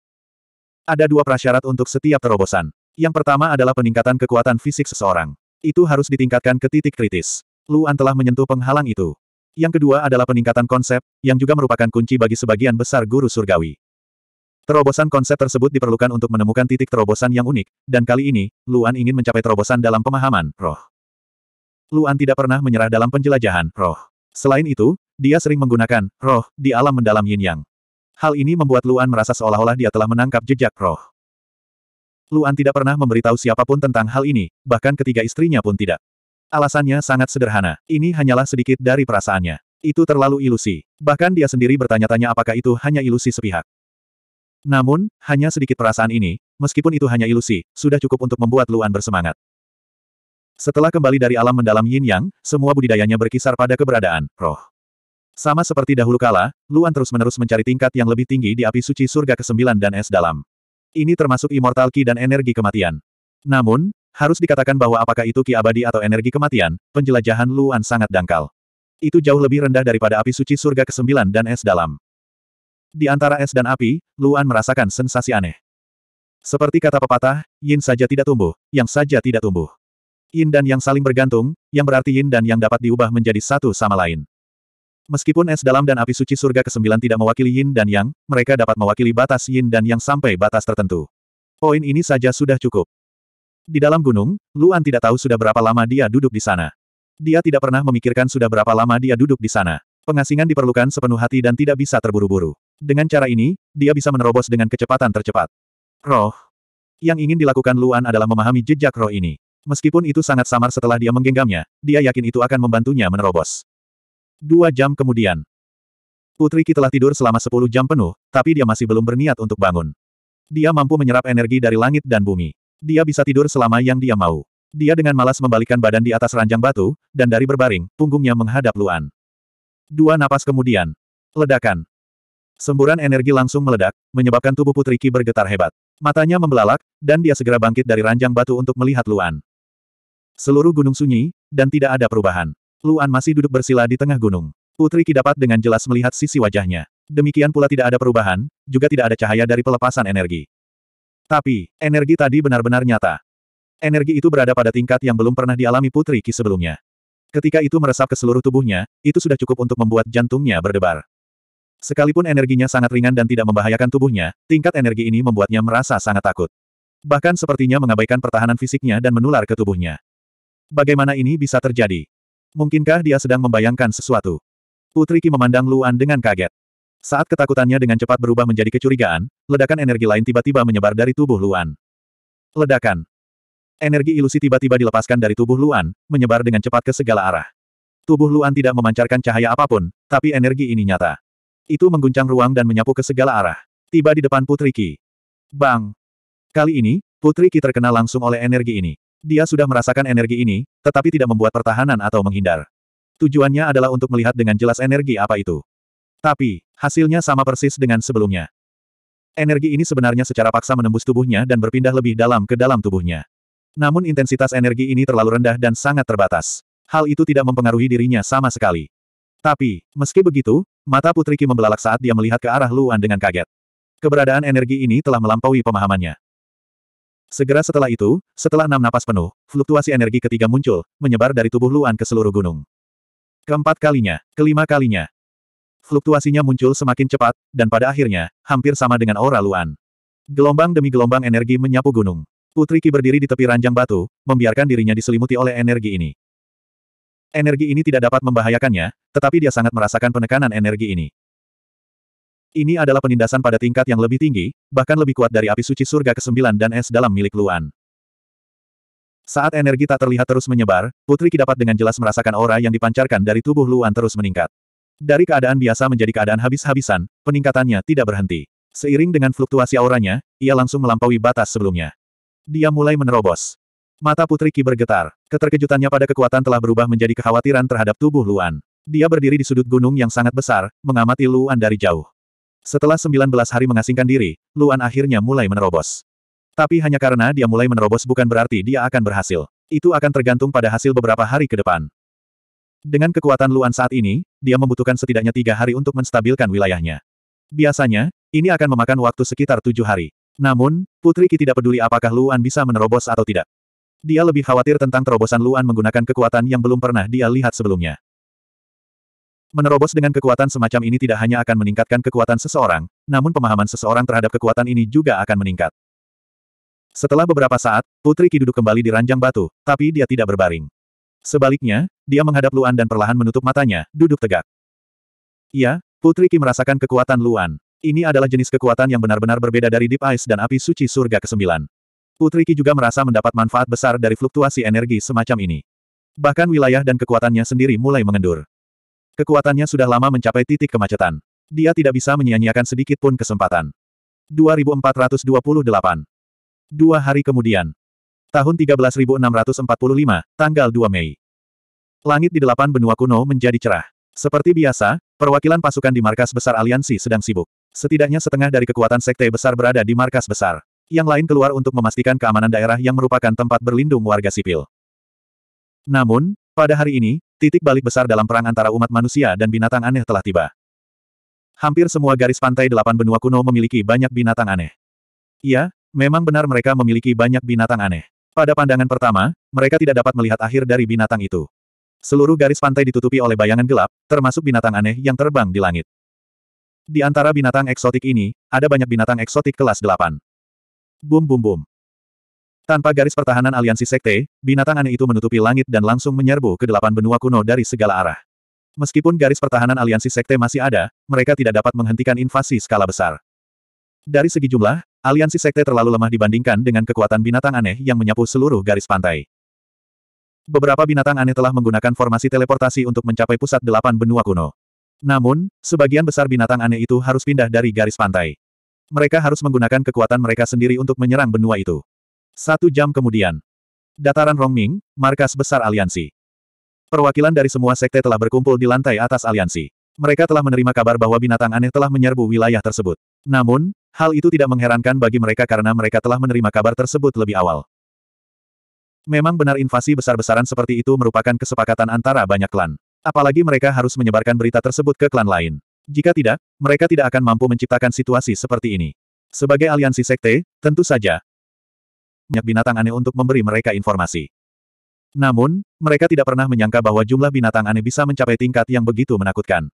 Ada dua prasyarat untuk setiap terobosan. Yang pertama adalah peningkatan kekuatan fisik seseorang. Itu harus ditingkatkan ke titik kritis. Luan telah menyentuh penghalang itu. Yang kedua adalah peningkatan konsep, yang juga merupakan kunci bagi sebagian besar guru surgawi. Terobosan konsep tersebut diperlukan untuk menemukan titik terobosan yang unik, dan kali ini, Luan ingin mencapai terobosan dalam pemahaman, roh. Luan tidak pernah menyerah dalam penjelajahan roh. Selain itu, dia sering menggunakan roh di alam mendalam yin yang. Hal ini membuat Luan merasa seolah-olah dia telah menangkap jejak roh. Luan tidak pernah memberitahu siapapun tentang hal ini, bahkan ketiga istrinya pun tidak. Alasannya sangat sederhana, ini hanyalah sedikit dari perasaannya. Itu terlalu ilusi. Bahkan dia sendiri bertanya-tanya apakah itu hanya ilusi sepihak. Namun, hanya sedikit perasaan ini, meskipun itu hanya ilusi, sudah cukup untuk membuat Luan bersemangat. Setelah kembali dari alam mendalam yin yang, semua budidayanya berkisar pada keberadaan, roh. Sama seperti dahulu kala, Luan terus-menerus mencari tingkat yang lebih tinggi di api suci surga ke-9 dan es dalam. Ini termasuk immortal ki dan energi kematian. Namun, harus dikatakan bahwa apakah itu ki abadi atau energi kematian, penjelajahan Luan sangat dangkal. Itu jauh lebih rendah daripada api suci surga ke-9 dan es dalam. Di antara es dan api, Luan merasakan sensasi aneh. Seperti kata pepatah, yin saja tidak tumbuh, yang saja tidak tumbuh yin dan yang saling bergantung, yang berarti yin dan yang dapat diubah menjadi satu sama lain. Meskipun es dalam dan api suci surga ke-9 tidak mewakili yin dan yang, mereka dapat mewakili batas yin dan yang sampai batas tertentu. Poin ini saja sudah cukup. Di dalam gunung, Luan tidak tahu sudah berapa lama dia duduk di sana. Dia tidak pernah memikirkan sudah berapa lama dia duduk di sana. Pengasingan diperlukan sepenuh hati dan tidak bisa terburu-buru. Dengan cara ini, dia bisa menerobos dengan kecepatan tercepat. Roh. Yang ingin dilakukan Luan adalah memahami jejak roh ini. Meskipun itu sangat samar setelah dia menggenggamnya, dia yakin itu akan membantunya menerobos. Dua jam kemudian. Putri Ki telah tidur selama sepuluh jam penuh, tapi dia masih belum berniat untuk bangun. Dia mampu menyerap energi dari langit dan bumi. Dia bisa tidur selama yang dia mau. Dia dengan malas membalikkan badan di atas ranjang batu, dan dari berbaring, punggungnya menghadap Luan. Dua napas kemudian. Ledakan. Semburan energi langsung meledak, menyebabkan tubuh Putri Ki bergetar hebat. Matanya membelalak, dan dia segera bangkit dari ranjang batu untuk melihat Luan. Seluruh gunung sunyi, dan tidak ada perubahan. Luan masih duduk bersila di tengah gunung. Putri Ki dapat dengan jelas melihat sisi wajahnya. Demikian pula tidak ada perubahan, juga tidak ada cahaya dari pelepasan energi. Tapi, energi tadi benar-benar nyata. Energi itu berada pada tingkat yang belum pernah dialami Putri Ki sebelumnya. Ketika itu meresap ke seluruh tubuhnya, itu sudah cukup untuk membuat jantungnya berdebar. Sekalipun energinya sangat ringan dan tidak membahayakan tubuhnya, tingkat energi ini membuatnya merasa sangat takut. Bahkan sepertinya mengabaikan pertahanan fisiknya dan menular ke tubuhnya. Bagaimana ini bisa terjadi? Mungkinkah dia sedang membayangkan sesuatu? Putri Qi memandang Luan dengan kaget. Saat ketakutannya dengan cepat berubah menjadi kecurigaan, ledakan energi lain tiba-tiba menyebar dari tubuh Luan. Ledakan. Energi ilusi tiba-tiba dilepaskan dari tubuh Luan, menyebar dengan cepat ke segala arah. Tubuh Luan tidak memancarkan cahaya apapun, tapi energi ini nyata. Itu mengguncang ruang dan menyapu ke segala arah. Tiba di depan Putri Qi. Bang! Kali ini, Putri Qi terkena langsung oleh energi ini. Dia sudah merasakan energi ini, tetapi tidak membuat pertahanan atau menghindar. Tujuannya adalah untuk melihat dengan jelas energi apa itu. Tapi, hasilnya sama persis dengan sebelumnya. Energi ini sebenarnya secara paksa menembus tubuhnya dan berpindah lebih dalam ke dalam tubuhnya. Namun intensitas energi ini terlalu rendah dan sangat terbatas. Hal itu tidak mempengaruhi dirinya sama sekali. Tapi, meski begitu, mata Putri Ki membelalak saat dia melihat ke arah Luan dengan kaget. Keberadaan energi ini telah melampaui pemahamannya. Segera setelah itu, setelah enam napas penuh, fluktuasi energi ketiga muncul, menyebar dari tubuh Luan ke seluruh gunung. Keempat kalinya, kelima kalinya. Fluktuasinya muncul semakin cepat, dan pada akhirnya, hampir sama dengan aura Luan. Gelombang demi gelombang energi menyapu gunung. Putri Ki berdiri di tepi ranjang batu, membiarkan dirinya diselimuti oleh energi ini. Energi ini tidak dapat membahayakannya, tetapi dia sangat merasakan penekanan energi ini. Ini adalah penindasan pada tingkat yang lebih tinggi, bahkan lebih kuat dari api suci surga ke-9 dan es dalam milik Luan. Saat energi tak terlihat terus menyebar, Putri Ki dapat dengan jelas merasakan aura yang dipancarkan dari tubuh Luan terus meningkat. Dari keadaan biasa menjadi keadaan habis-habisan, peningkatannya tidak berhenti. Seiring dengan fluktuasi auranya, ia langsung melampaui batas sebelumnya. Dia mulai menerobos. Mata Putri Ki bergetar. Keterkejutannya pada kekuatan telah berubah menjadi kekhawatiran terhadap tubuh Luan. Dia berdiri di sudut gunung yang sangat besar, mengamati Luan dari jauh. Setelah 19 hari mengasingkan diri, Luan akhirnya mulai menerobos. Tapi hanya karena dia mulai menerobos bukan berarti dia akan berhasil. Itu akan tergantung pada hasil beberapa hari ke depan. Dengan kekuatan Luan saat ini, dia membutuhkan setidaknya tiga hari untuk menstabilkan wilayahnya. Biasanya, ini akan memakan waktu sekitar tujuh hari. Namun, Putri Ki tidak peduli apakah Luan bisa menerobos atau tidak. Dia lebih khawatir tentang terobosan Luan menggunakan kekuatan yang belum pernah dia lihat sebelumnya. Menerobos dengan kekuatan semacam ini tidak hanya akan meningkatkan kekuatan seseorang, namun pemahaman seseorang terhadap kekuatan ini juga akan meningkat. Setelah beberapa saat, Putri Ki duduk kembali di ranjang batu, tapi dia tidak berbaring. Sebaliknya, dia menghadap Luan dan perlahan menutup matanya, duduk tegak. Ya, Putri Ki merasakan kekuatan Luan. Ini adalah jenis kekuatan yang benar-benar berbeda dari Deep Ice dan api suci surga ke-9. Putri Ki juga merasa mendapat manfaat besar dari fluktuasi energi semacam ini. Bahkan wilayah dan kekuatannya sendiri mulai mengendur. Kekuatannya sudah lama mencapai titik kemacetan. Dia tidak bisa menyia-nyiakan sedikit pun kesempatan. 2428. Dua hari kemudian. Tahun 13645, tanggal 2 Mei. Langit di delapan benua kuno menjadi cerah. Seperti biasa, perwakilan pasukan di markas besar aliansi sedang sibuk. Setidaknya setengah dari kekuatan sekte besar berada di markas besar. Yang lain keluar untuk memastikan keamanan daerah yang merupakan tempat berlindung warga sipil. Namun, pada hari ini, Titik balik besar dalam perang antara umat manusia dan binatang aneh telah tiba. Hampir semua garis pantai delapan benua kuno memiliki banyak binatang aneh. Iya, memang benar mereka memiliki banyak binatang aneh. Pada pandangan pertama, mereka tidak dapat melihat akhir dari binatang itu. Seluruh garis pantai ditutupi oleh bayangan gelap, termasuk binatang aneh yang terbang di langit. Di antara binatang eksotik ini, ada banyak binatang eksotik kelas delapan. Bum bum bum. Tanpa garis pertahanan aliansi sekte, binatang aneh itu menutupi langit dan langsung menyerbu ke delapan benua kuno dari segala arah. Meskipun garis pertahanan aliansi sekte masih ada, mereka tidak dapat menghentikan invasi skala besar. Dari segi jumlah, aliansi sekte terlalu lemah dibandingkan dengan kekuatan binatang aneh yang menyapu seluruh garis pantai. Beberapa binatang aneh telah menggunakan formasi teleportasi untuk mencapai pusat delapan benua kuno. Namun, sebagian besar binatang aneh itu harus pindah dari garis pantai. Mereka harus menggunakan kekuatan mereka sendiri untuk menyerang benua itu. Satu jam kemudian. Dataran Rongming, markas besar aliansi. Perwakilan dari semua sekte telah berkumpul di lantai atas aliansi. Mereka telah menerima kabar bahwa binatang aneh telah menyerbu wilayah tersebut. Namun, hal itu tidak mengherankan bagi mereka karena mereka telah menerima kabar tersebut lebih awal. Memang benar invasi besar-besaran seperti itu merupakan kesepakatan antara banyak klan. Apalagi mereka harus menyebarkan berita tersebut ke klan lain. Jika tidak, mereka tidak akan mampu menciptakan situasi seperti ini. Sebagai aliansi sekte, tentu saja, banyak binatang aneh untuk memberi mereka informasi. Namun, mereka tidak pernah menyangka bahwa jumlah binatang aneh bisa mencapai tingkat yang begitu menakutkan.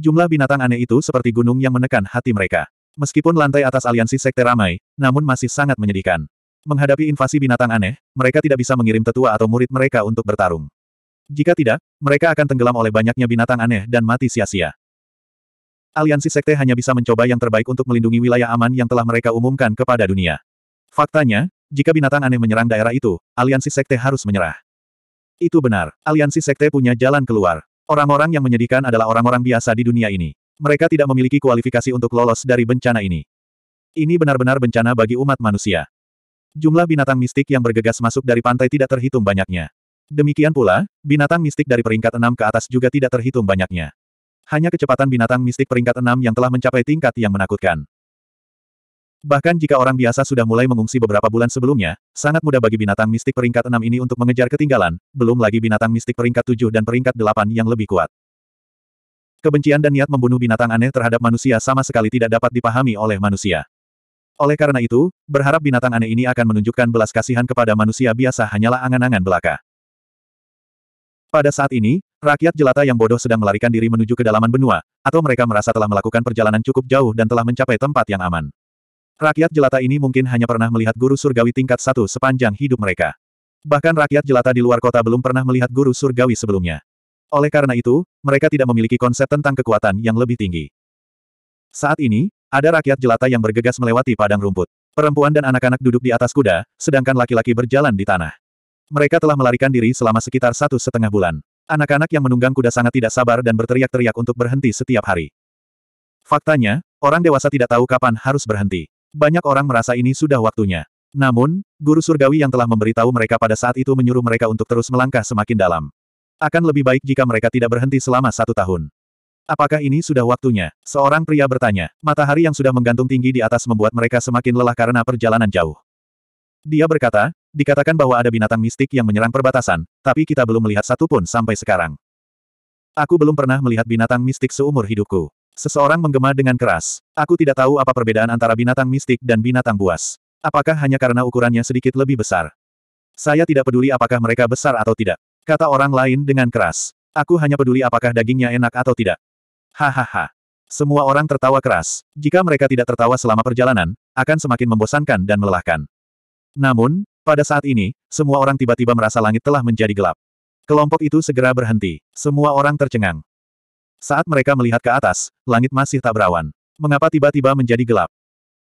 Jumlah binatang aneh itu seperti gunung yang menekan hati mereka. Meskipun lantai atas aliansi sekte ramai, namun masih sangat menyedihkan. Menghadapi invasi binatang aneh, mereka tidak bisa mengirim tetua atau murid mereka untuk bertarung. Jika tidak, mereka akan tenggelam oleh banyaknya binatang aneh dan mati sia-sia. Aliansi Sekte hanya bisa mencoba yang terbaik untuk melindungi wilayah aman yang telah mereka umumkan kepada dunia. Faktanya, jika binatang aneh menyerang daerah itu, aliansi sekte harus menyerah. Itu benar, aliansi sekte punya jalan keluar. Orang-orang yang menyedihkan adalah orang-orang biasa di dunia ini. Mereka tidak memiliki kualifikasi untuk lolos dari bencana ini. Ini benar-benar bencana bagi umat manusia. Jumlah binatang mistik yang bergegas masuk dari pantai tidak terhitung banyaknya. Demikian pula, binatang mistik dari peringkat 6 ke atas juga tidak terhitung banyaknya. Hanya kecepatan binatang mistik peringkat 6 yang telah mencapai tingkat yang menakutkan. Bahkan jika orang biasa sudah mulai mengungsi beberapa bulan sebelumnya, sangat mudah bagi binatang mistik peringkat 6 ini untuk mengejar ketinggalan, belum lagi binatang mistik peringkat 7 dan peringkat 8 yang lebih kuat. Kebencian dan niat membunuh binatang aneh terhadap manusia sama sekali tidak dapat dipahami oleh manusia. Oleh karena itu, berharap binatang aneh ini akan menunjukkan belas kasihan kepada manusia biasa hanyalah angan-angan belaka. Pada saat ini, rakyat jelata yang bodoh sedang melarikan diri menuju kedalaman benua, atau mereka merasa telah melakukan perjalanan cukup jauh dan telah mencapai tempat yang aman. Rakyat jelata ini mungkin hanya pernah melihat guru surgawi tingkat satu sepanjang hidup mereka. Bahkan rakyat jelata di luar kota belum pernah melihat guru surgawi sebelumnya. Oleh karena itu, mereka tidak memiliki konsep tentang kekuatan yang lebih tinggi. Saat ini, ada rakyat jelata yang bergegas melewati padang rumput. Perempuan dan anak-anak duduk di atas kuda, sedangkan laki-laki berjalan di tanah. Mereka telah melarikan diri selama sekitar satu setengah bulan. Anak-anak yang menunggang kuda sangat tidak sabar dan berteriak-teriak untuk berhenti setiap hari. Faktanya, orang dewasa tidak tahu kapan harus berhenti. Banyak orang merasa ini sudah waktunya. Namun, guru surgawi yang telah memberitahu mereka pada saat itu menyuruh mereka untuk terus melangkah semakin dalam. Akan lebih baik jika mereka tidak berhenti selama satu tahun. Apakah ini sudah waktunya? Seorang pria bertanya. Matahari yang sudah menggantung tinggi di atas membuat mereka semakin lelah karena perjalanan jauh. Dia berkata, dikatakan bahwa ada binatang mistik yang menyerang perbatasan, tapi kita belum melihat satupun sampai sekarang. Aku belum pernah melihat binatang mistik seumur hidupku. Seseorang menggema dengan keras. Aku tidak tahu apa perbedaan antara binatang mistik dan binatang buas. Apakah hanya karena ukurannya sedikit lebih besar? Saya tidak peduli apakah mereka besar atau tidak. Kata orang lain dengan keras. Aku hanya peduli apakah dagingnya enak atau tidak. Hahaha. Semua orang tertawa keras. Jika mereka tidak tertawa selama perjalanan, akan semakin membosankan dan melelahkan. Namun, pada saat ini, semua orang tiba-tiba merasa langit telah menjadi gelap. Kelompok itu segera berhenti. Semua orang tercengang. Saat mereka melihat ke atas, langit masih tak berawan. Mengapa tiba-tiba menjadi gelap?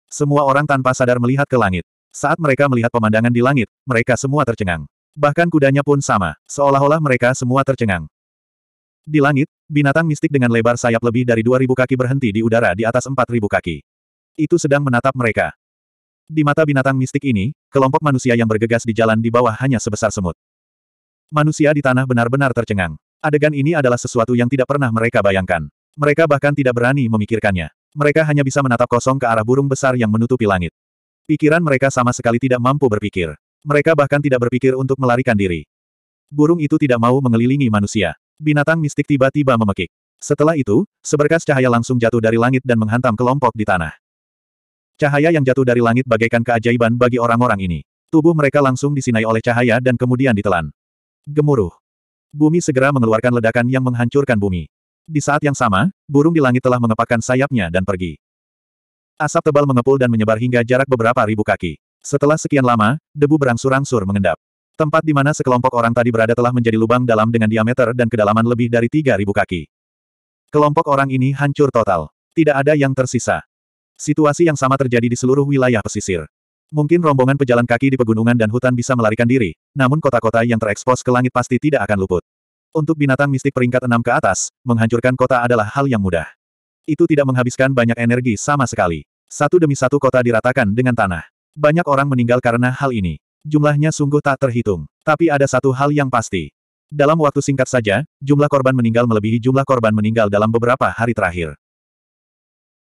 Semua orang tanpa sadar melihat ke langit. Saat mereka melihat pemandangan di langit, mereka semua tercengang. Bahkan kudanya pun sama, seolah-olah mereka semua tercengang. Di langit, binatang mistik dengan lebar sayap lebih dari 2.000 kaki berhenti di udara di atas 4.000 kaki. Itu sedang menatap mereka. Di mata binatang mistik ini, kelompok manusia yang bergegas di jalan di bawah hanya sebesar semut. Manusia di tanah benar-benar tercengang. Adegan ini adalah sesuatu yang tidak pernah mereka bayangkan. Mereka bahkan tidak berani memikirkannya. Mereka hanya bisa menatap kosong ke arah burung besar yang menutupi langit. Pikiran mereka sama sekali tidak mampu berpikir. Mereka bahkan tidak berpikir untuk melarikan diri. Burung itu tidak mau mengelilingi manusia. Binatang mistik tiba-tiba memekik. Setelah itu, seberkas cahaya langsung jatuh dari langit dan menghantam kelompok di tanah. Cahaya yang jatuh dari langit bagaikan keajaiban bagi orang-orang ini. Tubuh mereka langsung disinai oleh cahaya dan kemudian ditelan. Gemuruh. Bumi segera mengeluarkan ledakan yang menghancurkan bumi. Di saat yang sama, burung di langit telah mengepakkan sayapnya dan pergi. Asap tebal mengepul dan menyebar hingga jarak beberapa ribu kaki. Setelah sekian lama, debu berangsur-angsur mengendap. Tempat di mana sekelompok orang tadi berada telah menjadi lubang dalam dengan diameter dan kedalaman lebih dari 3.000 kaki. Kelompok orang ini hancur total. Tidak ada yang tersisa. Situasi yang sama terjadi di seluruh wilayah pesisir. Mungkin rombongan pejalan kaki di pegunungan dan hutan bisa melarikan diri, namun kota-kota yang terekspos ke langit pasti tidak akan luput. Untuk binatang mistik peringkat enam ke atas, menghancurkan kota adalah hal yang mudah. Itu tidak menghabiskan banyak energi sama sekali. Satu demi satu kota diratakan dengan tanah. Banyak orang meninggal karena hal ini. Jumlahnya sungguh tak terhitung. Tapi ada satu hal yang pasti. Dalam waktu singkat saja, jumlah korban meninggal melebihi jumlah korban meninggal dalam beberapa hari terakhir.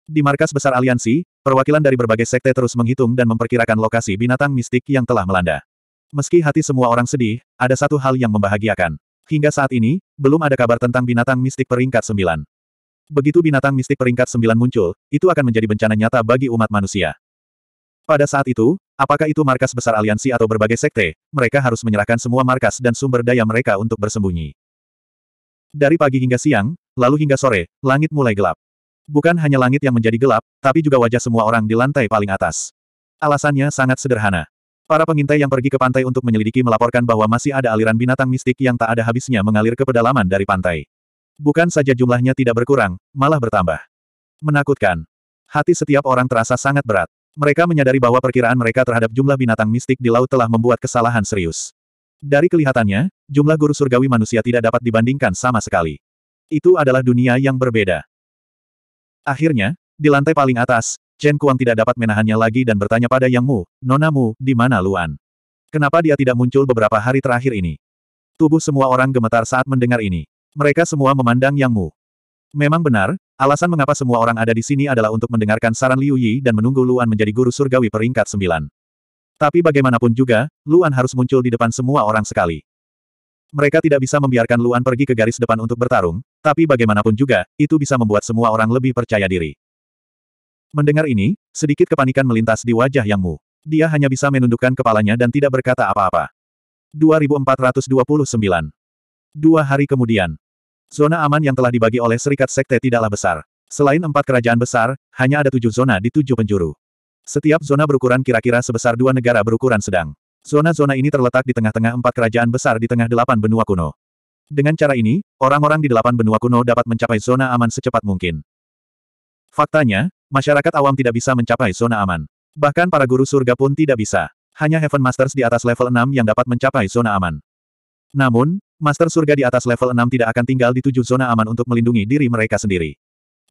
Di markas besar aliansi, perwakilan dari berbagai sekte terus menghitung dan memperkirakan lokasi binatang mistik yang telah melanda. Meski hati semua orang sedih, ada satu hal yang membahagiakan. Hingga saat ini, belum ada kabar tentang binatang mistik peringkat sembilan. Begitu binatang mistik peringkat sembilan muncul, itu akan menjadi bencana nyata bagi umat manusia. Pada saat itu, apakah itu markas besar aliansi atau berbagai sekte, mereka harus menyerahkan semua markas dan sumber daya mereka untuk bersembunyi. Dari pagi hingga siang, lalu hingga sore, langit mulai gelap. Bukan hanya langit yang menjadi gelap, tapi juga wajah semua orang di lantai paling atas. Alasannya sangat sederhana. Para pengintai yang pergi ke pantai untuk menyelidiki melaporkan bahwa masih ada aliran binatang mistik yang tak ada habisnya mengalir ke pedalaman dari pantai. Bukan saja jumlahnya tidak berkurang, malah bertambah. Menakutkan. Hati setiap orang terasa sangat berat. Mereka menyadari bahwa perkiraan mereka terhadap jumlah binatang mistik di laut telah membuat kesalahan serius. Dari kelihatannya, jumlah guru surgawi manusia tidak dapat dibandingkan sama sekali. Itu adalah dunia yang berbeda. Akhirnya, di lantai paling atas, Chen Kuang tidak dapat menahannya lagi dan bertanya pada Yang Mu, Nona Mu, di mana Luan? Kenapa dia tidak muncul beberapa hari terakhir ini? Tubuh semua orang gemetar saat mendengar ini. Mereka semua memandang Yang Mu. Memang benar, alasan mengapa semua orang ada di sini adalah untuk mendengarkan saran Liu Yi dan menunggu Luan menjadi guru surgawi peringkat sembilan. Tapi bagaimanapun juga, Luan harus muncul di depan semua orang sekali. Mereka tidak bisa membiarkan Luan pergi ke garis depan untuk bertarung, tapi bagaimanapun juga, itu bisa membuat semua orang lebih percaya diri. Mendengar ini, sedikit kepanikan melintas di wajah Yang Mu. Dia hanya bisa menundukkan kepalanya dan tidak berkata apa-apa. 2429 Dua hari kemudian, zona aman yang telah dibagi oleh Serikat Sekte tidaklah besar. Selain empat kerajaan besar, hanya ada tujuh zona di tujuh penjuru. Setiap zona berukuran kira-kira sebesar dua negara berukuran sedang. Zona-zona ini terletak di tengah-tengah empat kerajaan besar di tengah delapan benua kuno. Dengan cara ini, orang-orang di delapan benua kuno dapat mencapai zona aman secepat mungkin. Faktanya, masyarakat awam tidak bisa mencapai zona aman. Bahkan para guru surga pun tidak bisa. Hanya Heaven Masters di atas level 6 yang dapat mencapai zona aman. Namun, Master surga di atas level 6 tidak akan tinggal di tujuh zona aman untuk melindungi diri mereka sendiri.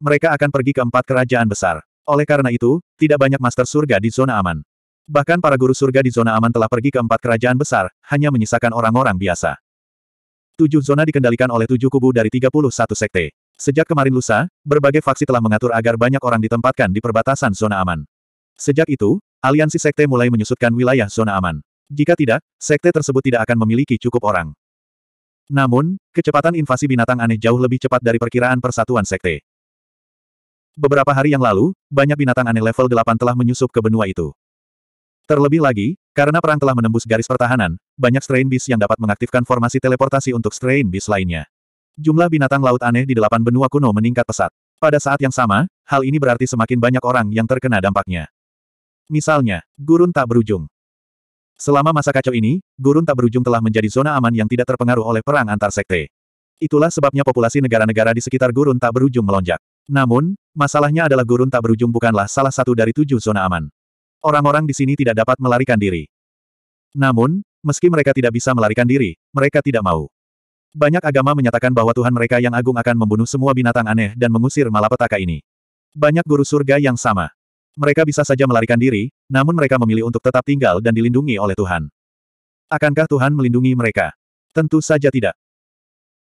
Mereka akan pergi ke empat kerajaan besar. Oleh karena itu, tidak banyak Master surga di zona aman. Bahkan para guru surga di zona aman telah pergi ke empat kerajaan besar, hanya menyisakan orang-orang biasa. Tujuh zona dikendalikan oleh tujuh kubu dari 31 sekte. Sejak kemarin lusa, berbagai faksi telah mengatur agar banyak orang ditempatkan di perbatasan zona aman. Sejak itu, aliansi sekte mulai menyusutkan wilayah zona aman. Jika tidak, sekte tersebut tidak akan memiliki cukup orang. Namun, kecepatan invasi binatang aneh jauh lebih cepat dari perkiraan persatuan sekte. Beberapa hari yang lalu, banyak binatang aneh level 8 telah menyusup ke benua itu. Terlebih lagi, karena perang telah menembus garis pertahanan, banyak strain bis yang dapat mengaktifkan formasi teleportasi untuk strain bis lainnya. Jumlah binatang laut aneh di delapan benua kuno meningkat pesat. Pada saat yang sama, hal ini berarti semakin banyak orang yang terkena dampaknya. Misalnya, gurun tak berujung. Selama masa kacau ini, gurun tak berujung telah menjadi zona aman yang tidak terpengaruh oleh perang antar sekte. Itulah sebabnya populasi negara-negara di sekitar gurun tak berujung melonjak. Namun, masalahnya adalah gurun tak berujung bukanlah salah satu dari tujuh zona aman. Orang-orang di sini tidak dapat melarikan diri. Namun, meski mereka tidak bisa melarikan diri, mereka tidak mau. Banyak agama menyatakan bahwa Tuhan mereka yang agung akan membunuh semua binatang aneh dan mengusir malapetaka ini. Banyak guru surga yang sama. Mereka bisa saja melarikan diri, namun mereka memilih untuk tetap tinggal dan dilindungi oleh Tuhan. Akankah Tuhan melindungi mereka? Tentu saja tidak.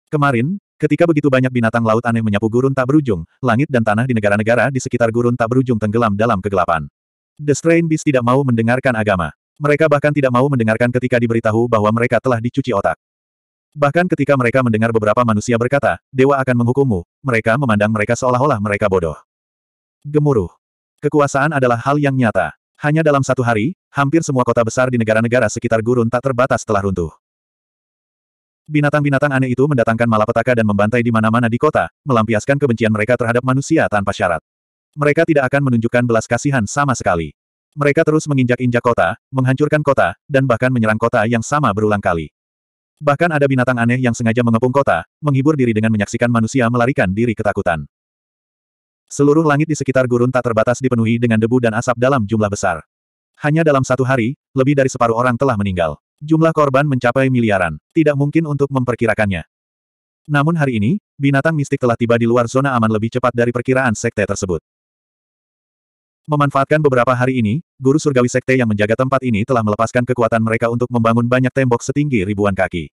Kemarin, ketika begitu banyak binatang laut aneh menyapu gurun tak berujung, langit dan tanah di negara-negara di sekitar gurun tak berujung tenggelam dalam kegelapan. The Strain Beast tidak mau mendengarkan agama. Mereka bahkan tidak mau mendengarkan ketika diberitahu bahwa mereka telah dicuci otak. Bahkan ketika mereka mendengar beberapa manusia berkata, Dewa akan menghukummu, mereka memandang mereka seolah-olah mereka bodoh. Gemuruh. Kekuasaan adalah hal yang nyata. Hanya dalam satu hari, hampir semua kota besar di negara-negara sekitar gurun tak terbatas telah runtuh. Binatang-binatang aneh itu mendatangkan malapetaka dan membantai di mana-mana di kota, melampiaskan kebencian mereka terhadap manusia tanpa syarat. Mereka tidak akan menunjukkan belas kasihan sama sekali. Mereka terus menginjak-injak kota, menghancurkan kota, dan bahkan menyerang kota yang sama berulang kali. Bahkan ada binatang aneh yang sengaja mengepung kota, menghibur diri dengan menyaksikan manusia melarikan diri ketakutan. Seluruh langit di sekitar gurun tak terbatas dipenuhi dengan debu dan asap dalam jumlah besar. Hanya dalam satu hari, lebih dari separuh orang telah meninggal. Jumlah korban mencapai miliaran, tidak mungkin untuk memperkirakannya. Namun hari ini, binatang mistik telah tiba di luar zona aman lebih cepat dari perkiraan sekte tersebut. Memanfaatkan beberapa hari ini, guru surgawi sekte yang menjaga tempat ini telah melepaskan kekuatan mereka untuk membangun banyak tembok setinggi ribuan kaki.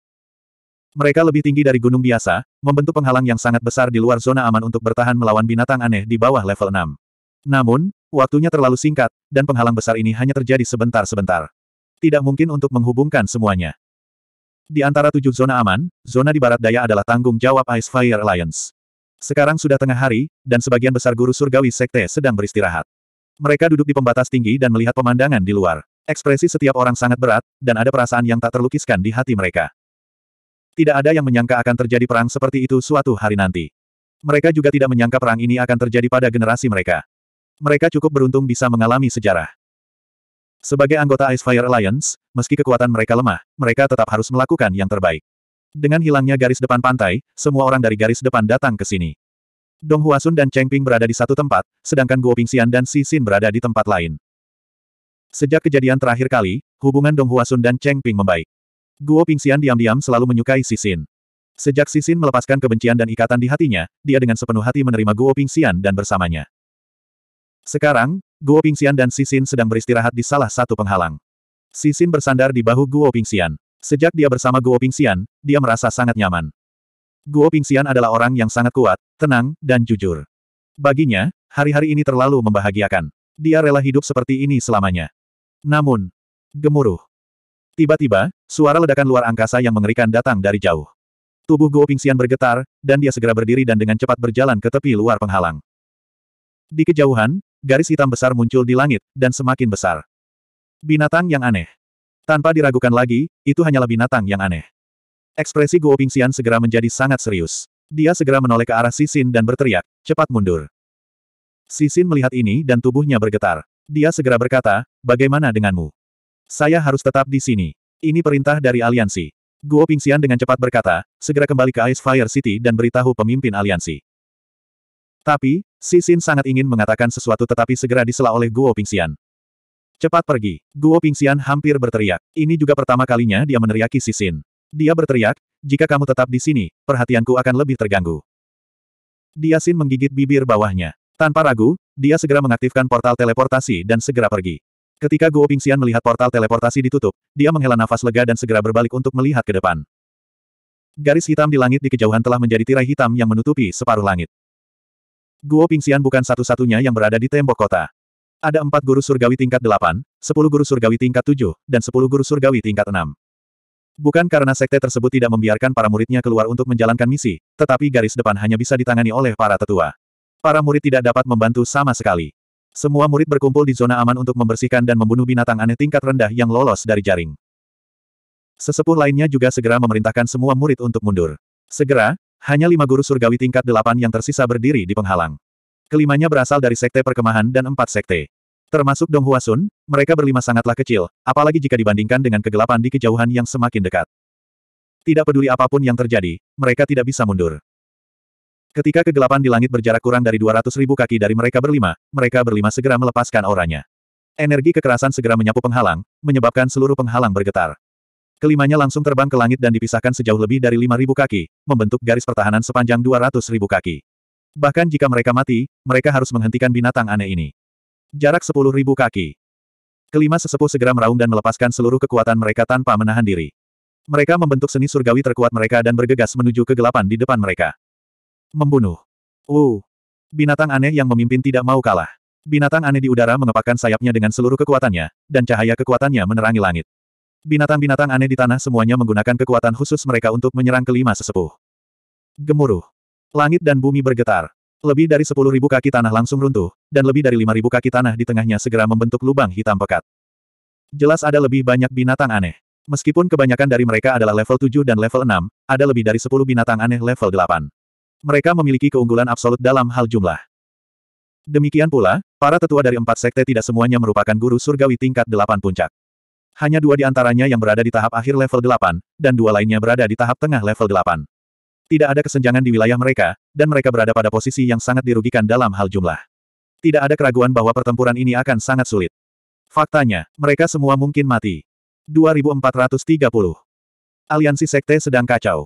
Mereka lebih tinggi dari gunung biasa, membentuk penghalang yang sangat besar di luar zona aman untuk bertahan melawan binatang aneh di bawah level 6. Namun, waktunya terlalu singkat, dan penghalang besar ini hanya terjadi sebentar-sebentar. Tidak mungkin untuk menghubungkan semuanya. Di antara tujuh zona aman, zona di barat daya adalah tanggung jawab Ice Fire Alliance. Sekarang sudah tengah hari, dan sebagian besar guru surgawi sekte sedang beristirahat. Mereka duduk di pembatas tinggi dan melihat pemandangan di luar. Ekspresi setiap orang sangat berat, dan ada perasaan yang tak terlukiskan di hati mereka. Tidak ada yang menyangka akan terjadi perang seperti itu suatu hari nanti. Mereka juga tidak menyangka perang ini akan terjadi pada generasi mereka. Mereka cukup beruntung bisa mengalami sejarah. Sebagai anggota Ice Fire Alliance, meski kekuatan mereka lemah, mereka tetap harus melakukan yang terbaik. Dengan hilangnya garis depan pantai, semua orang dari garis depan datang ke sini. Dong Huasun dan Cheng Ping berada di satu tempat, sedangkan Guo Pingxian dan Si Xin berada di tempat lain. Sejak kejadian terakhir kali, hubungan Dong Huasun dan Cheng Ping membaik. Guo Pingxian diam-diam selalu menyukai Si Xin. Sejak Si Xin melepaskan kebencian dan ikatan di hatinya, dia dengan sepenuh hati menerima Guo Pingxian dan bersamanya. Sekarang, Guo Pingxian dan Si Xin sedang beristirahat di salah satu penghalang. Si Xin bersandar di bahu Guo Pingxian. Sejak dia bersama Guo Pingxian, dia merasa sangat nyaman. Guo Pingxian adalah orang yang sangat kuat, tenang, dan jujur. Baginya, hari-hari ini terlalu membahagiakan. Dia rela hidup seperti ini selamanya. Namun, gemuruh. Tiba-tiba, suara ledakan luar angkasa yang mengerikan datang dari jauh. Tubuh Guo Pingxian bergetar, dan dia segera berdiri dan dengan cepat berjalan ke tepi luar penghalang. Di kejauhan, garis hitam besar muncul di langit, dan semakin besar. Binatang yang aneh. Tanpa diragukan lagi, itu hanyalah binatang yang aneh. Ekspresi Guo Pingxian segera menjadi sangat serius. Dia segera menoleh ke arah Sisin dan berteriak, cepat mundur. Sisin melihat ini dan tubuhnya bergetar. Dia segera berkata, bagaimana denganmu? Saya harus tetap di sini. Ini perintah dari aliansi. Guo Pingxian dengan cepat berkata, segera kembali ke Ice Fire City dan beritahu pemimpin aliansi. Tapi, Sisin sangat ingin mengatakan sesuatu tetapi segera disela oleh Guo Pingxian. Cepat pergi. Guo Pingxian hampir berteriak. Ini juga pertama kalinya dia meneriaki Sisin. Dia berteriak, jika kamu tetap di sini, perhatianku akan lebih terganggu. Dia sin menggigit bibir bawahnya. Tanpa ragu, dia segera mengaktifkan portal teleportasi dan segera pergi. Ketika Guo Pingxian melihat portal teleportasi ditutup, dia menghela nafas lega dan segera berbalik untuk melihat ke depan. Garis hitam di langit di kejauhan telah menjadi tirai hitam yang menutupi separuh langit. Guo Pingxian bukan satu-satunya yang berada di tembok kota. Ada empat guru surgawi tingkat delapan, sepuluh guru surgawi tingkat tujuh, dan sepuluh guru surgawi tingkat enam. Bukan karena sekte tersebut tidak membiarkan para muridnya keluar untuk menjalankan misi, tetapi garis depan hanya bisa ditangani oleh para tetua. Para murid tidak dapat membantu sama sekali. Semua murid berkumpul di zona aman untuk membersihkan dan membunuh binatang aneh tingkat rendah yang lolos dari jaring. Sesepuh lainnya juga segera memerintahkan semua murid untuk mundur. Segera, hanya lima guru surgawi tingkat delapan yang tersisa berdiri di penghalang. Kelimanya berasal dari sekte perkemahan dan empat sekte. Termasuk Dong Huasun, mereka berlima sangatlah kecil, apalagi jika dibandingkan dengan kegelapan di kejauhan yang semakin dekat. Tidak peduli apapun yang terjadi, mereka tidak bisa mundur. Ketika kegelapan di langit berjarak kurang dari 200 ribu kaki dari mereka berlima, mereka berlima segera melepaskan auranya. Energi kekerasan segera menyapu penghalang, menyebabkan seluruh penghalang bergetar. Kelimanya langsung terbang ke langit dan dipisahkan sejauh lebih dari 5.000 kaki, membentuk garis pertahanan sepanjang 200.000 kaki. Bahkan jika mereka mati, mereka harus menghentikan binatang aneh ini. Jarak sepuluh ribu kaki. Kelima sesepuh segera meraung dan melepaskan seluruh kekuatan mereka tanpa menahan diri. Mereka membentuk seni surgawi terkuat mereka dan bergegas menuju kegelapan di depan mereka. Membunuh. Wu. Uh. Binatang aneh yang memimpin tidak mau kalah. Binatang aneh di udara mengepakkan sayapnya dengan seluruh kekuatannya, dan cahaya kekuatannya menerangi langit. Binatang-binatang aneh di tanah semuanya menggunakan kekuatan khusus mereka untuk menyerang kelima sesepuh. Gemuruh. Langit dan bumi bergetar. Lebih dari sepuluh ribu kaki tanah langsung runtuh, dan lebih dari lima ribu kaki tanah di tengahnya segera membentuk lubang hitam pekat. Jelas ada lebih banyak binatang aneh. Meskipun kebanyakan dari mereka adalah level 7 dan level 6, ada lebih dari 10 binatang aneh level 8. Mereka memiliki keunggulan absolut dalam hal jumlah. Demikian pula, para tetua dari empat sekte tidak semuanya merupakan guru surgawi tingkat 8 puncak. Hanya dua di antaranya yang berada di tahap akhir level 8, dan dua lainnya berada di tahap tengah level 8. Tidak ada kesenjangan di wilayah mereka, dan mereka berada pada posisi yang sangat dirugikan dalam hal jumlah. Tidak ada keraguan bahwa pertempuran ini akan sangat sulit. Faktanya, mereka semua mungkin mati. 2430. Aliansi Sekte sedang kacau.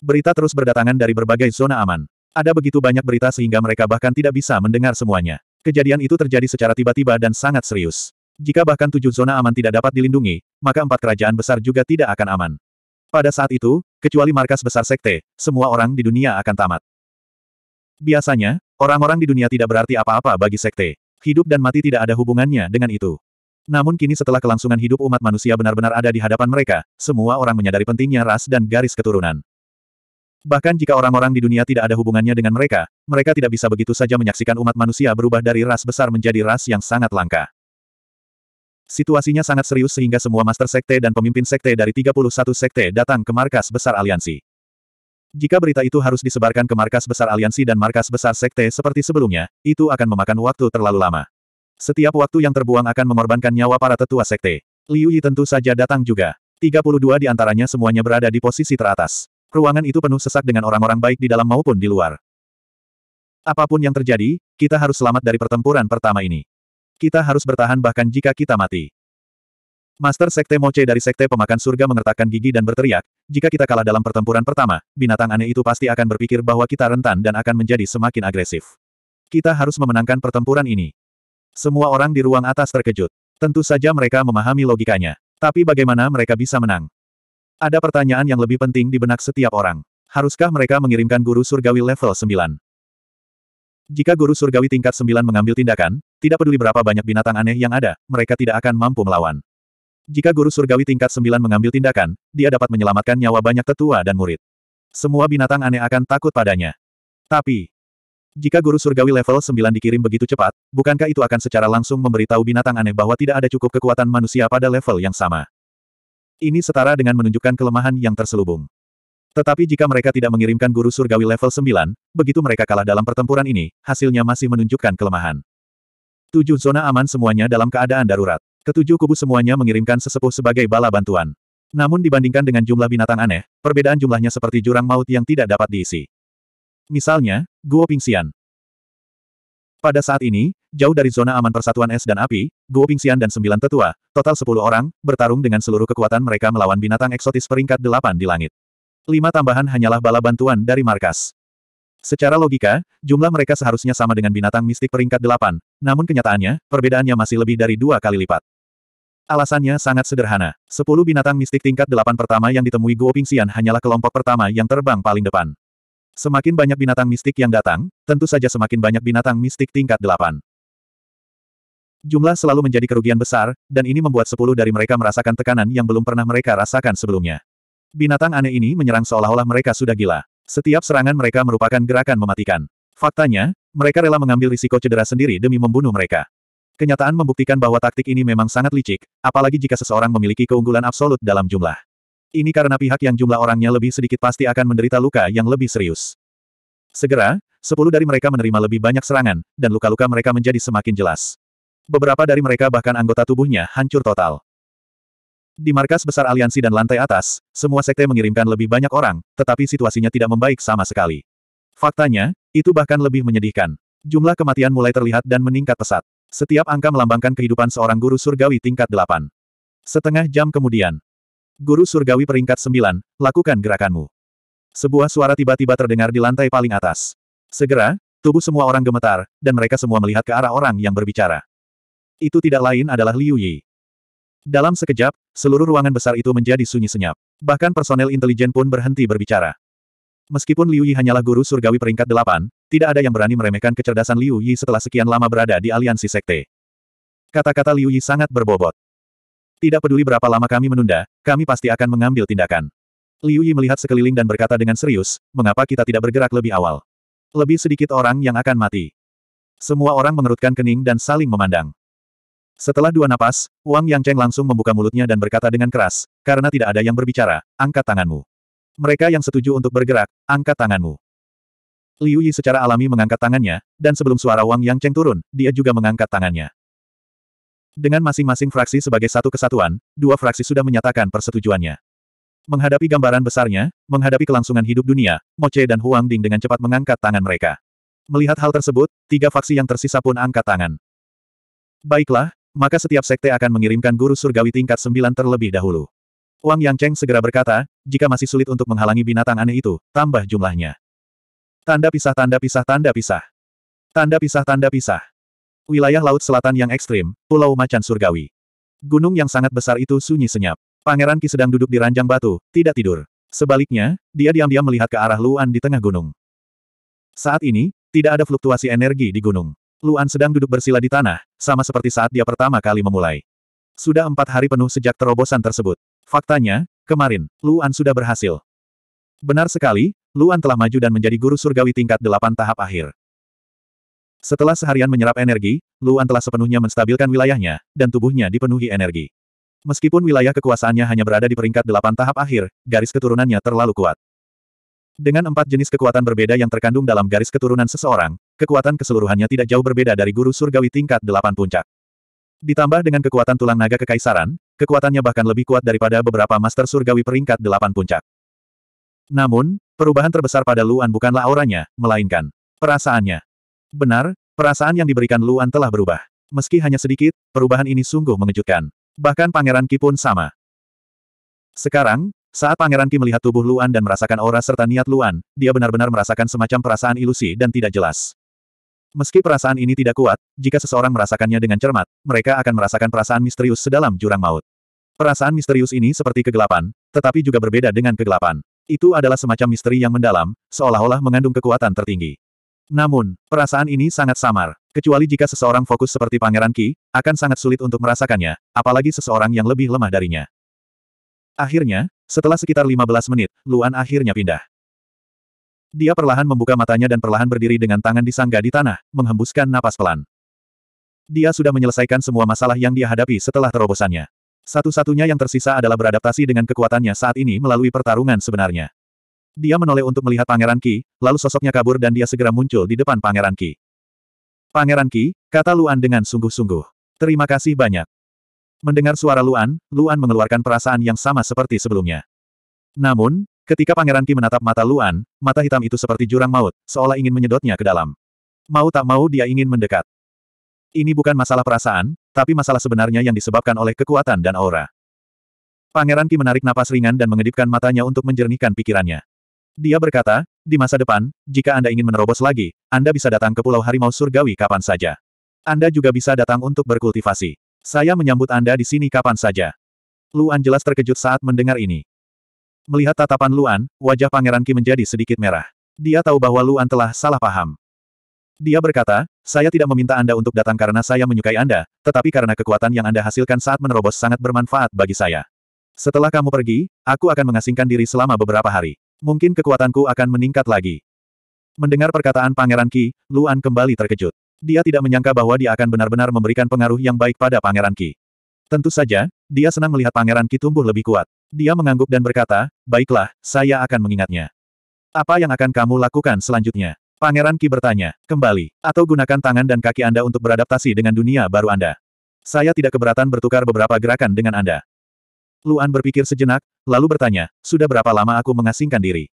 Berita terus berdatangan dari berbagai zona aman. Ada begitu banyak berita sehingga mereka bahkan tidak bisa mendengar semuanya. Kejadian itu terjadi secara tiba-tiba dan sangat serius. Jika bahkan tujuh zona aman tidak dapat dilindungi, maka empat kerajaan besar juga tidak akan aman. Pada saat itu, Kecuali markas besar sekte, semua orang di dunia akan tamat. Biasanya, orang-orang di dunia tidak berarti apa-apa bagi sekte. Hidup dan mati tidak ada hubungannya dengan itu. Namun kini setelah kelangsungan hidup umat manusia benar-benar ada di hadapan mereka, semua orang menyadari pentingnya ras dan garis keturunan. Bahkan jika orang-orang di dunia tidak ada hubungannya dengan mereka, mereka tidak bisa begitu saja menyaksikan umat manusia berubah dari ras besar menjadi ras yang sangat langka. Situasinya sangat serius sehingga semua master sekte dan pemimpin sekte dari 31 sekte datang ke markas besar aliansi. Jika berita itu harus disebarkan ke markas besar aliansi dan markas besar sekte seperti sebelumnya, itu akan memakan waktu terlalu lama. Setiap waktu yang terbuang akan mengorbankan nyawa para tetua sekte. Liu Yi tentu saja datang juga. 32 di antaranya semuanya berada di posisi teratas. Ruangan itu penuh sesak dengan orang-orang baik di dalam maupun di luar. Apapun yang terjadi, kita harus selamat dari pertempuran pertama ini. Kita harus bertahan bahkan jika kita mati. Master Sekte Moce dari Sekte Pemakan Surga mengertakkan gigi dan berteriak, jika kita kalah dalam pertempuran pertama, binatang aneh itu pasti akan berpikir bahwa kita rentan dan akan menjadi semakin agresif. Kita harus memenangkan pertempuran ini. Semua orang di ruang atas terkejut. Tentu saja mereka memahami logikanya. Tapi bagaimana mereka bisa menang? Ada pertanyaan yang lebih penting di benak setiap orang. Haruskah mereka mengirimkan guru surgawi level 9? Jika guru surgawi tingkat sembilan mengambil tindakan, tidak peduli berapa banyak binatang aneh yang ada, mereka tidak akan mampu melawan. Jika guru surgawi tingkat sembilan mengambil tindakan, dia dapat menyelamatkan nyawa banyak tetua dan murid. Semua binatang aneh akan takut padanya. Tapi, jika guru surgawi level 9 dikirim begitu cepat, bukankah itu akan secara langsung memberitahu binatang aneh bahwa tidak ada cukup kekuatan manusia pada level yang sama? Ini setara dengan menunjukkan kelemahan yang terselubung. Tetapi jika mereka tidak mengirimkan guru surgawi level 9, begitu mereka kalah dalam pertempuran ini, hasilnya masih menunjukkan kelemahan. Tujuh zona aman semuanya dalam keadaan darurat. Ketujuh kubu semuanya mengirimkan sesepuh sebagai bala bantuan. Namun dibandingkan dengan jumlah binatang aneh, perbedaan jumlahnya seperti jurang maut yang tidak dapat diisi. Misalnya, Guo Pingxian. Pada saat ini, jauh dari zona aman persatuan es dan api, Guo Pingxian dan sembilan tetua, total sepuluh orang, bertarung dengan seluruh kekuatan mereka melawan binatang eksotis peringkat delapan di langit. Lima tambahan hanyalah bala bantuan dari markas. Secara logika, jumlah mereka seharusnya sama dengan binatang mistik peringkat delapan, namun kenyataannya, perbedaannya masih lebih dari dua kali lipat. Alasannya sangat sederhana. Sepuluh binatang mistik tingkat delapan pertama yang ditemui Guo Pingxian hanyalah kelompok pertama yang terbang paling depan. Semakin banyak binatang mistik yang datang, tentu saja semakin banyak binatang mistik tingkat delapan. Jumlah selalu menjadi kerugian besar, dan ini membuat sepuluh dari mereka merasakan tekanan yang belum pernah mereka rasakan sebelumnya. Binatang aneh ini menyerang seolah-olah mereka sudah gila. Setiap serangan mereka merupakan gerakan mematikan. Faktanya, mereka rela mengambil risiko cedera sendiri demi membunuh mereka. Kenyataan membuktikan bahwa taktik ini memang sangat licik, apalagi jika seseorang memiliki keunggulan absolut dalam jumlah. Ini karena pihak yang jumlah orangnya lebih sedikit pasti akan menderita luka yang lebih serius. Segera, sepuluh dari mereka menerima lebih banyak serangan, dan luka-luka mereka menjadi semakin jelas. Beberapa dari mereka bahkan anggota tubuhnya hancur total. Di markas besar aliansi dan lantai atas, semua sekte mengirimkan lebih banyak orang, tetapi situasinya tidak membaik sama sekali. Faktanya, itu bahkan lebih menyedihkan. Jumlah kematian mulai terlihat dan meningkat pesat. Setiap angka melambangkan kehidupan seorang guru surgawi tingkat 8. Setengah jam kemudian, guru surgawi peringkat 9, lakukan gerakanmu. Sebuah suara tiba-tiba terdengar di lantai paling atas. Segera, tubuh semua orang gemetar, dan mereka semua melihat ke arah orang yang berbicara. Itu tidak lain adalah Liu Yi. Dalam sekejap, seluruh ruangan besar itu menjadi sunyi senyap. Bahkan personel intelijen pun berhenti berbicara. Meskipun Liu Yi hanyalah guru surgawi peringkat delapan, tidak ada yang berani meremehkan kecerdasan Liu Yi setelah sekian lama berada di aliansi sekte. Kata-kata Liu Yi sangat berbobot. Tidak peduli berapa lama kami menunda, kami pasti akan mengambil tindakan. Liu Yi melihat sekeliling dan berkata dengan serius, mengapa kita tidak bergerak lebih awal? Lebih sedikit orang yang akan mati. Semua orang mengerutkan kening dan saling memandang. Setelah dua napas, Wang Yang langsung membuka mulutnya dan berkata dengan keras, karena tidak ada yang berbicara, angkat tanganmu. Mereka yang setuju untuk bergerak, angkat tanganmu. Liu Yi secara alami mengangkat tangannya, dan sebelum suara Wang Yang turun, dia juga mengangkat tangannya. Dengan masing-masing fraksi sebagai satu kesatuan, dua fraksi sudah menyatakan persetujuannya. Menghadapi gambaran besarnya, menghadapi kelangsungan hidup dunia, Moche dan Huang Ding dengan cepat mengangkat tangan mereka. Melihat hal tersebut, tiga faksi yang tersisa pun angkat tangan. Baiklah, maka setiap sekte akan mengirimkan guru surgawi tingkat sembilan terlebih dahulu. Wang Yang Cheng segera berkata, jika masih sulit untuk menghalangi binatang aneh itu, tambah jumlahnya. Tanda pisah tanda pisah tanda pisah. Tanda pisah tanda pisah. Wilayah laut selatan yang ekstrim, Pulau Macan Surgawi. Gunung yang sangat besar itu sunyi senyap. Pangeran Ki sedang duduk di ranjang batu, tidak tidur. Sebaliknya, dia diam-diam melihat ke arah Luan di tengah gunung. Saat ini, tidak ada fluktuasi energi di gunung. Luan sedang duduk bersila di tanah, sama seperti saat dia pertama kali memulai. Sudah empat hari penuh sejak terobosan tersebut. Faktanya, kemarin, Luan sudah berhasil. Benar sekali, Luan telah maju dan menjadi guru surgawi tingkat delapan tahap akhir. Setelah seharian menyerap energi, Luan telah sepenuhnya menstabilkan wilayahnya, dan tubuhnya dipenuhi energi. Meskipun wilayah kekuasaannya hanya berada di peringkat delapan tahap akhir, garis keturunannya terlalu kuat. Dengan empat jenis kekuatan berbeda yang terkandung dalam garis keturunan seseorang, kekuatan keseluruhannya tidak jauh berbeda dari guru surgawi tingkat delapan puncak. Ditambah dengan kekuatan tulang naga kekaisaran, kekuatannya bahkan lebih kuat daripada beberapa master surgawi peringkat delapan puncak. Namun, perubahan terbesar pada Luan bukanlah auranya, melainkan perasaannya. Benar, perasaan yang diberikan Luan telah berubah. Meski hanya sedikit, perubahan ini sungguh mengejutkan. Bahkan Pangeran Ki pun sama. Sekarang, saat Pangeran Ki melihat tubuh Luan dan merasakan aura serta niat Luan, dia benar-benar merasakan semacam perasaan ilusi dan tidak jelas. Meski perasaan ini tidak kuat, jika seseorang merasakannya dengan cermat, mereka akan merasakan perasaan misterius sedalam jurang maut. Perasaan misterius ini seperti kegelapan, tetapi juga berbeda dengan kegelapan. Itu adalah semacam misteri yang mendalam, seolah-olah mengandung kekuatan tertinggi. Namun, perasaan ini sangat samar. Kecuali jika seseorang fokus seperti Pangeran Ki, akan sangat sulit untuk merasakannya, apalagi seseorang yang lebih lemah darinya. Akhirnya, setelah sekitar 15 menit, Luan akhirnya pindah. Dia perlahan membuka matanya dan perlahan berdiri dengan tangan disangga di tanah, menghembuskan napas pelan. Dia sudah menyelesaikan semua masalah yang dia hadapi setelah terobosannya. Satu-satunya yang tersisa adalah beradaptasi dengan kekuatannya saat ini melalui pertarungan sebenarnya. Dia menoleh untuk melihat Pangeran Ki, lalu sosoknya kabur dan dia segera muncul di depan Pangeran Ki. Pangeran Ki, kata Luan dengan sungguh-sungguh. Terima kasih banyak. Mendengar suara Luan, Luan mengeluarkan perasaan yang sama seperti sebelumnya. Namun, Ketika Pangeran Ki menatap mata Luan, mata hitam itu seperti jurang maut, seolah ingin menyedotnya ke dalam. Mau tak mau dia ingin mendekat. Ini bukan masalah perasaan, tapi masalah sebenarnya yang disebabkan oleh kekuatan dan aura. Pangeran Ki menarik napas ringan dan mengedipkan matanya untuk menjernihkan pikirannya. Dia berkata, di masa depan, jika Anda ingin menerobos lagi, Anda bisa datang ke Pulau Harimau Surgawi kapan saja. Anda juga bisa datang untuk berkultivasi. Saya menyambut Anda di sini kapan saja. Luan jelas terkejut saat mendengar ini. Melihat tatapan Luan, wajah Pangeran Qi menjadi sedikit merah. Dia tahu bahwa Luan telah salah paham. Dia berkata, saya tidak meminta Anda untuk datang karena saya menyukai Anda, tetapi karena kekuatan yang Anda hasilkan saat menerobos sangat bermanfaat bagi saya. Setelah kamu pergi, aku akan mengasingkan diri selama beberapa hari. Mungkin kekuatanku akan meningkat lagi. Mendengar perkataan Pangeran Qi, Luan kembali terkejut. Dia tidak menyangka bahwa dia akan benar-benar memberikan pengaruh yang baik pada Pangeran Qi. Tentu saja, dia senang melihat pangeran Ki tumbuh lebih kuat. Dia mengangguk dan berkata, baiklah, saya akan mengingatnya. Apa yang akan kamu lakukan selanjutnya? Pangeran Ki bertanya, kembali, atau gunakan tangan dan kaki Anda untuk beradaptasi dengan dunia baru Anda. Saya tidak keberatan bertukar beberapa gerakan dengan Anda. Luan berpikir sejenak, lalu bertanya, sudah berapa lama aku mengasingkan diri?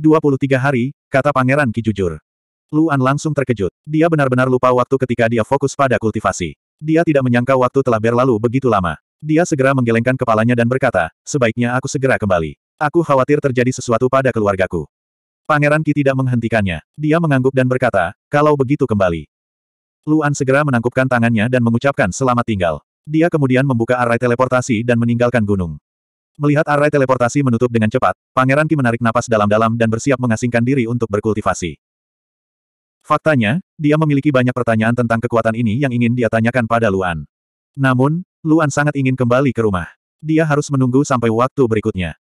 23 hari, kata Pangeran Ki jujur. Luan langsung terkejut. Dia benar-benar lupa waktu ketika dia fokus pada kultivasi. Dia tidak menyangka waktu telah berlalu begitu lama. Dia segera menggelengkan kepalanya dan berkata, sebaiknya aku segera kembali. Aku khawatir terjadi sesuatu pada keluargaku. Pangeran Ki tidak menghentikannya. Dia mengangguk dan berkata, kalau begitu kembali. Luan segera menangkupkan tangannya dan mengucapkan selamat tinggal. Dia kemudian membuka arai teleportasi dan meninggalkan gunung. Melihat arai teleportasi menutup dengan cepat, Pangeran Ki menarik napas dalam-dalam dan bersiap mengasingkan diri untuk berkultivasi. Faktanya, dia memiliki banyak pertanyaan tentang kekuatan ini yang ingin dia tanyakan pada Luan. Namun, Luan sangat ingin kembali ke rumah. Dia harus menunggu sampai waktu berikutnya.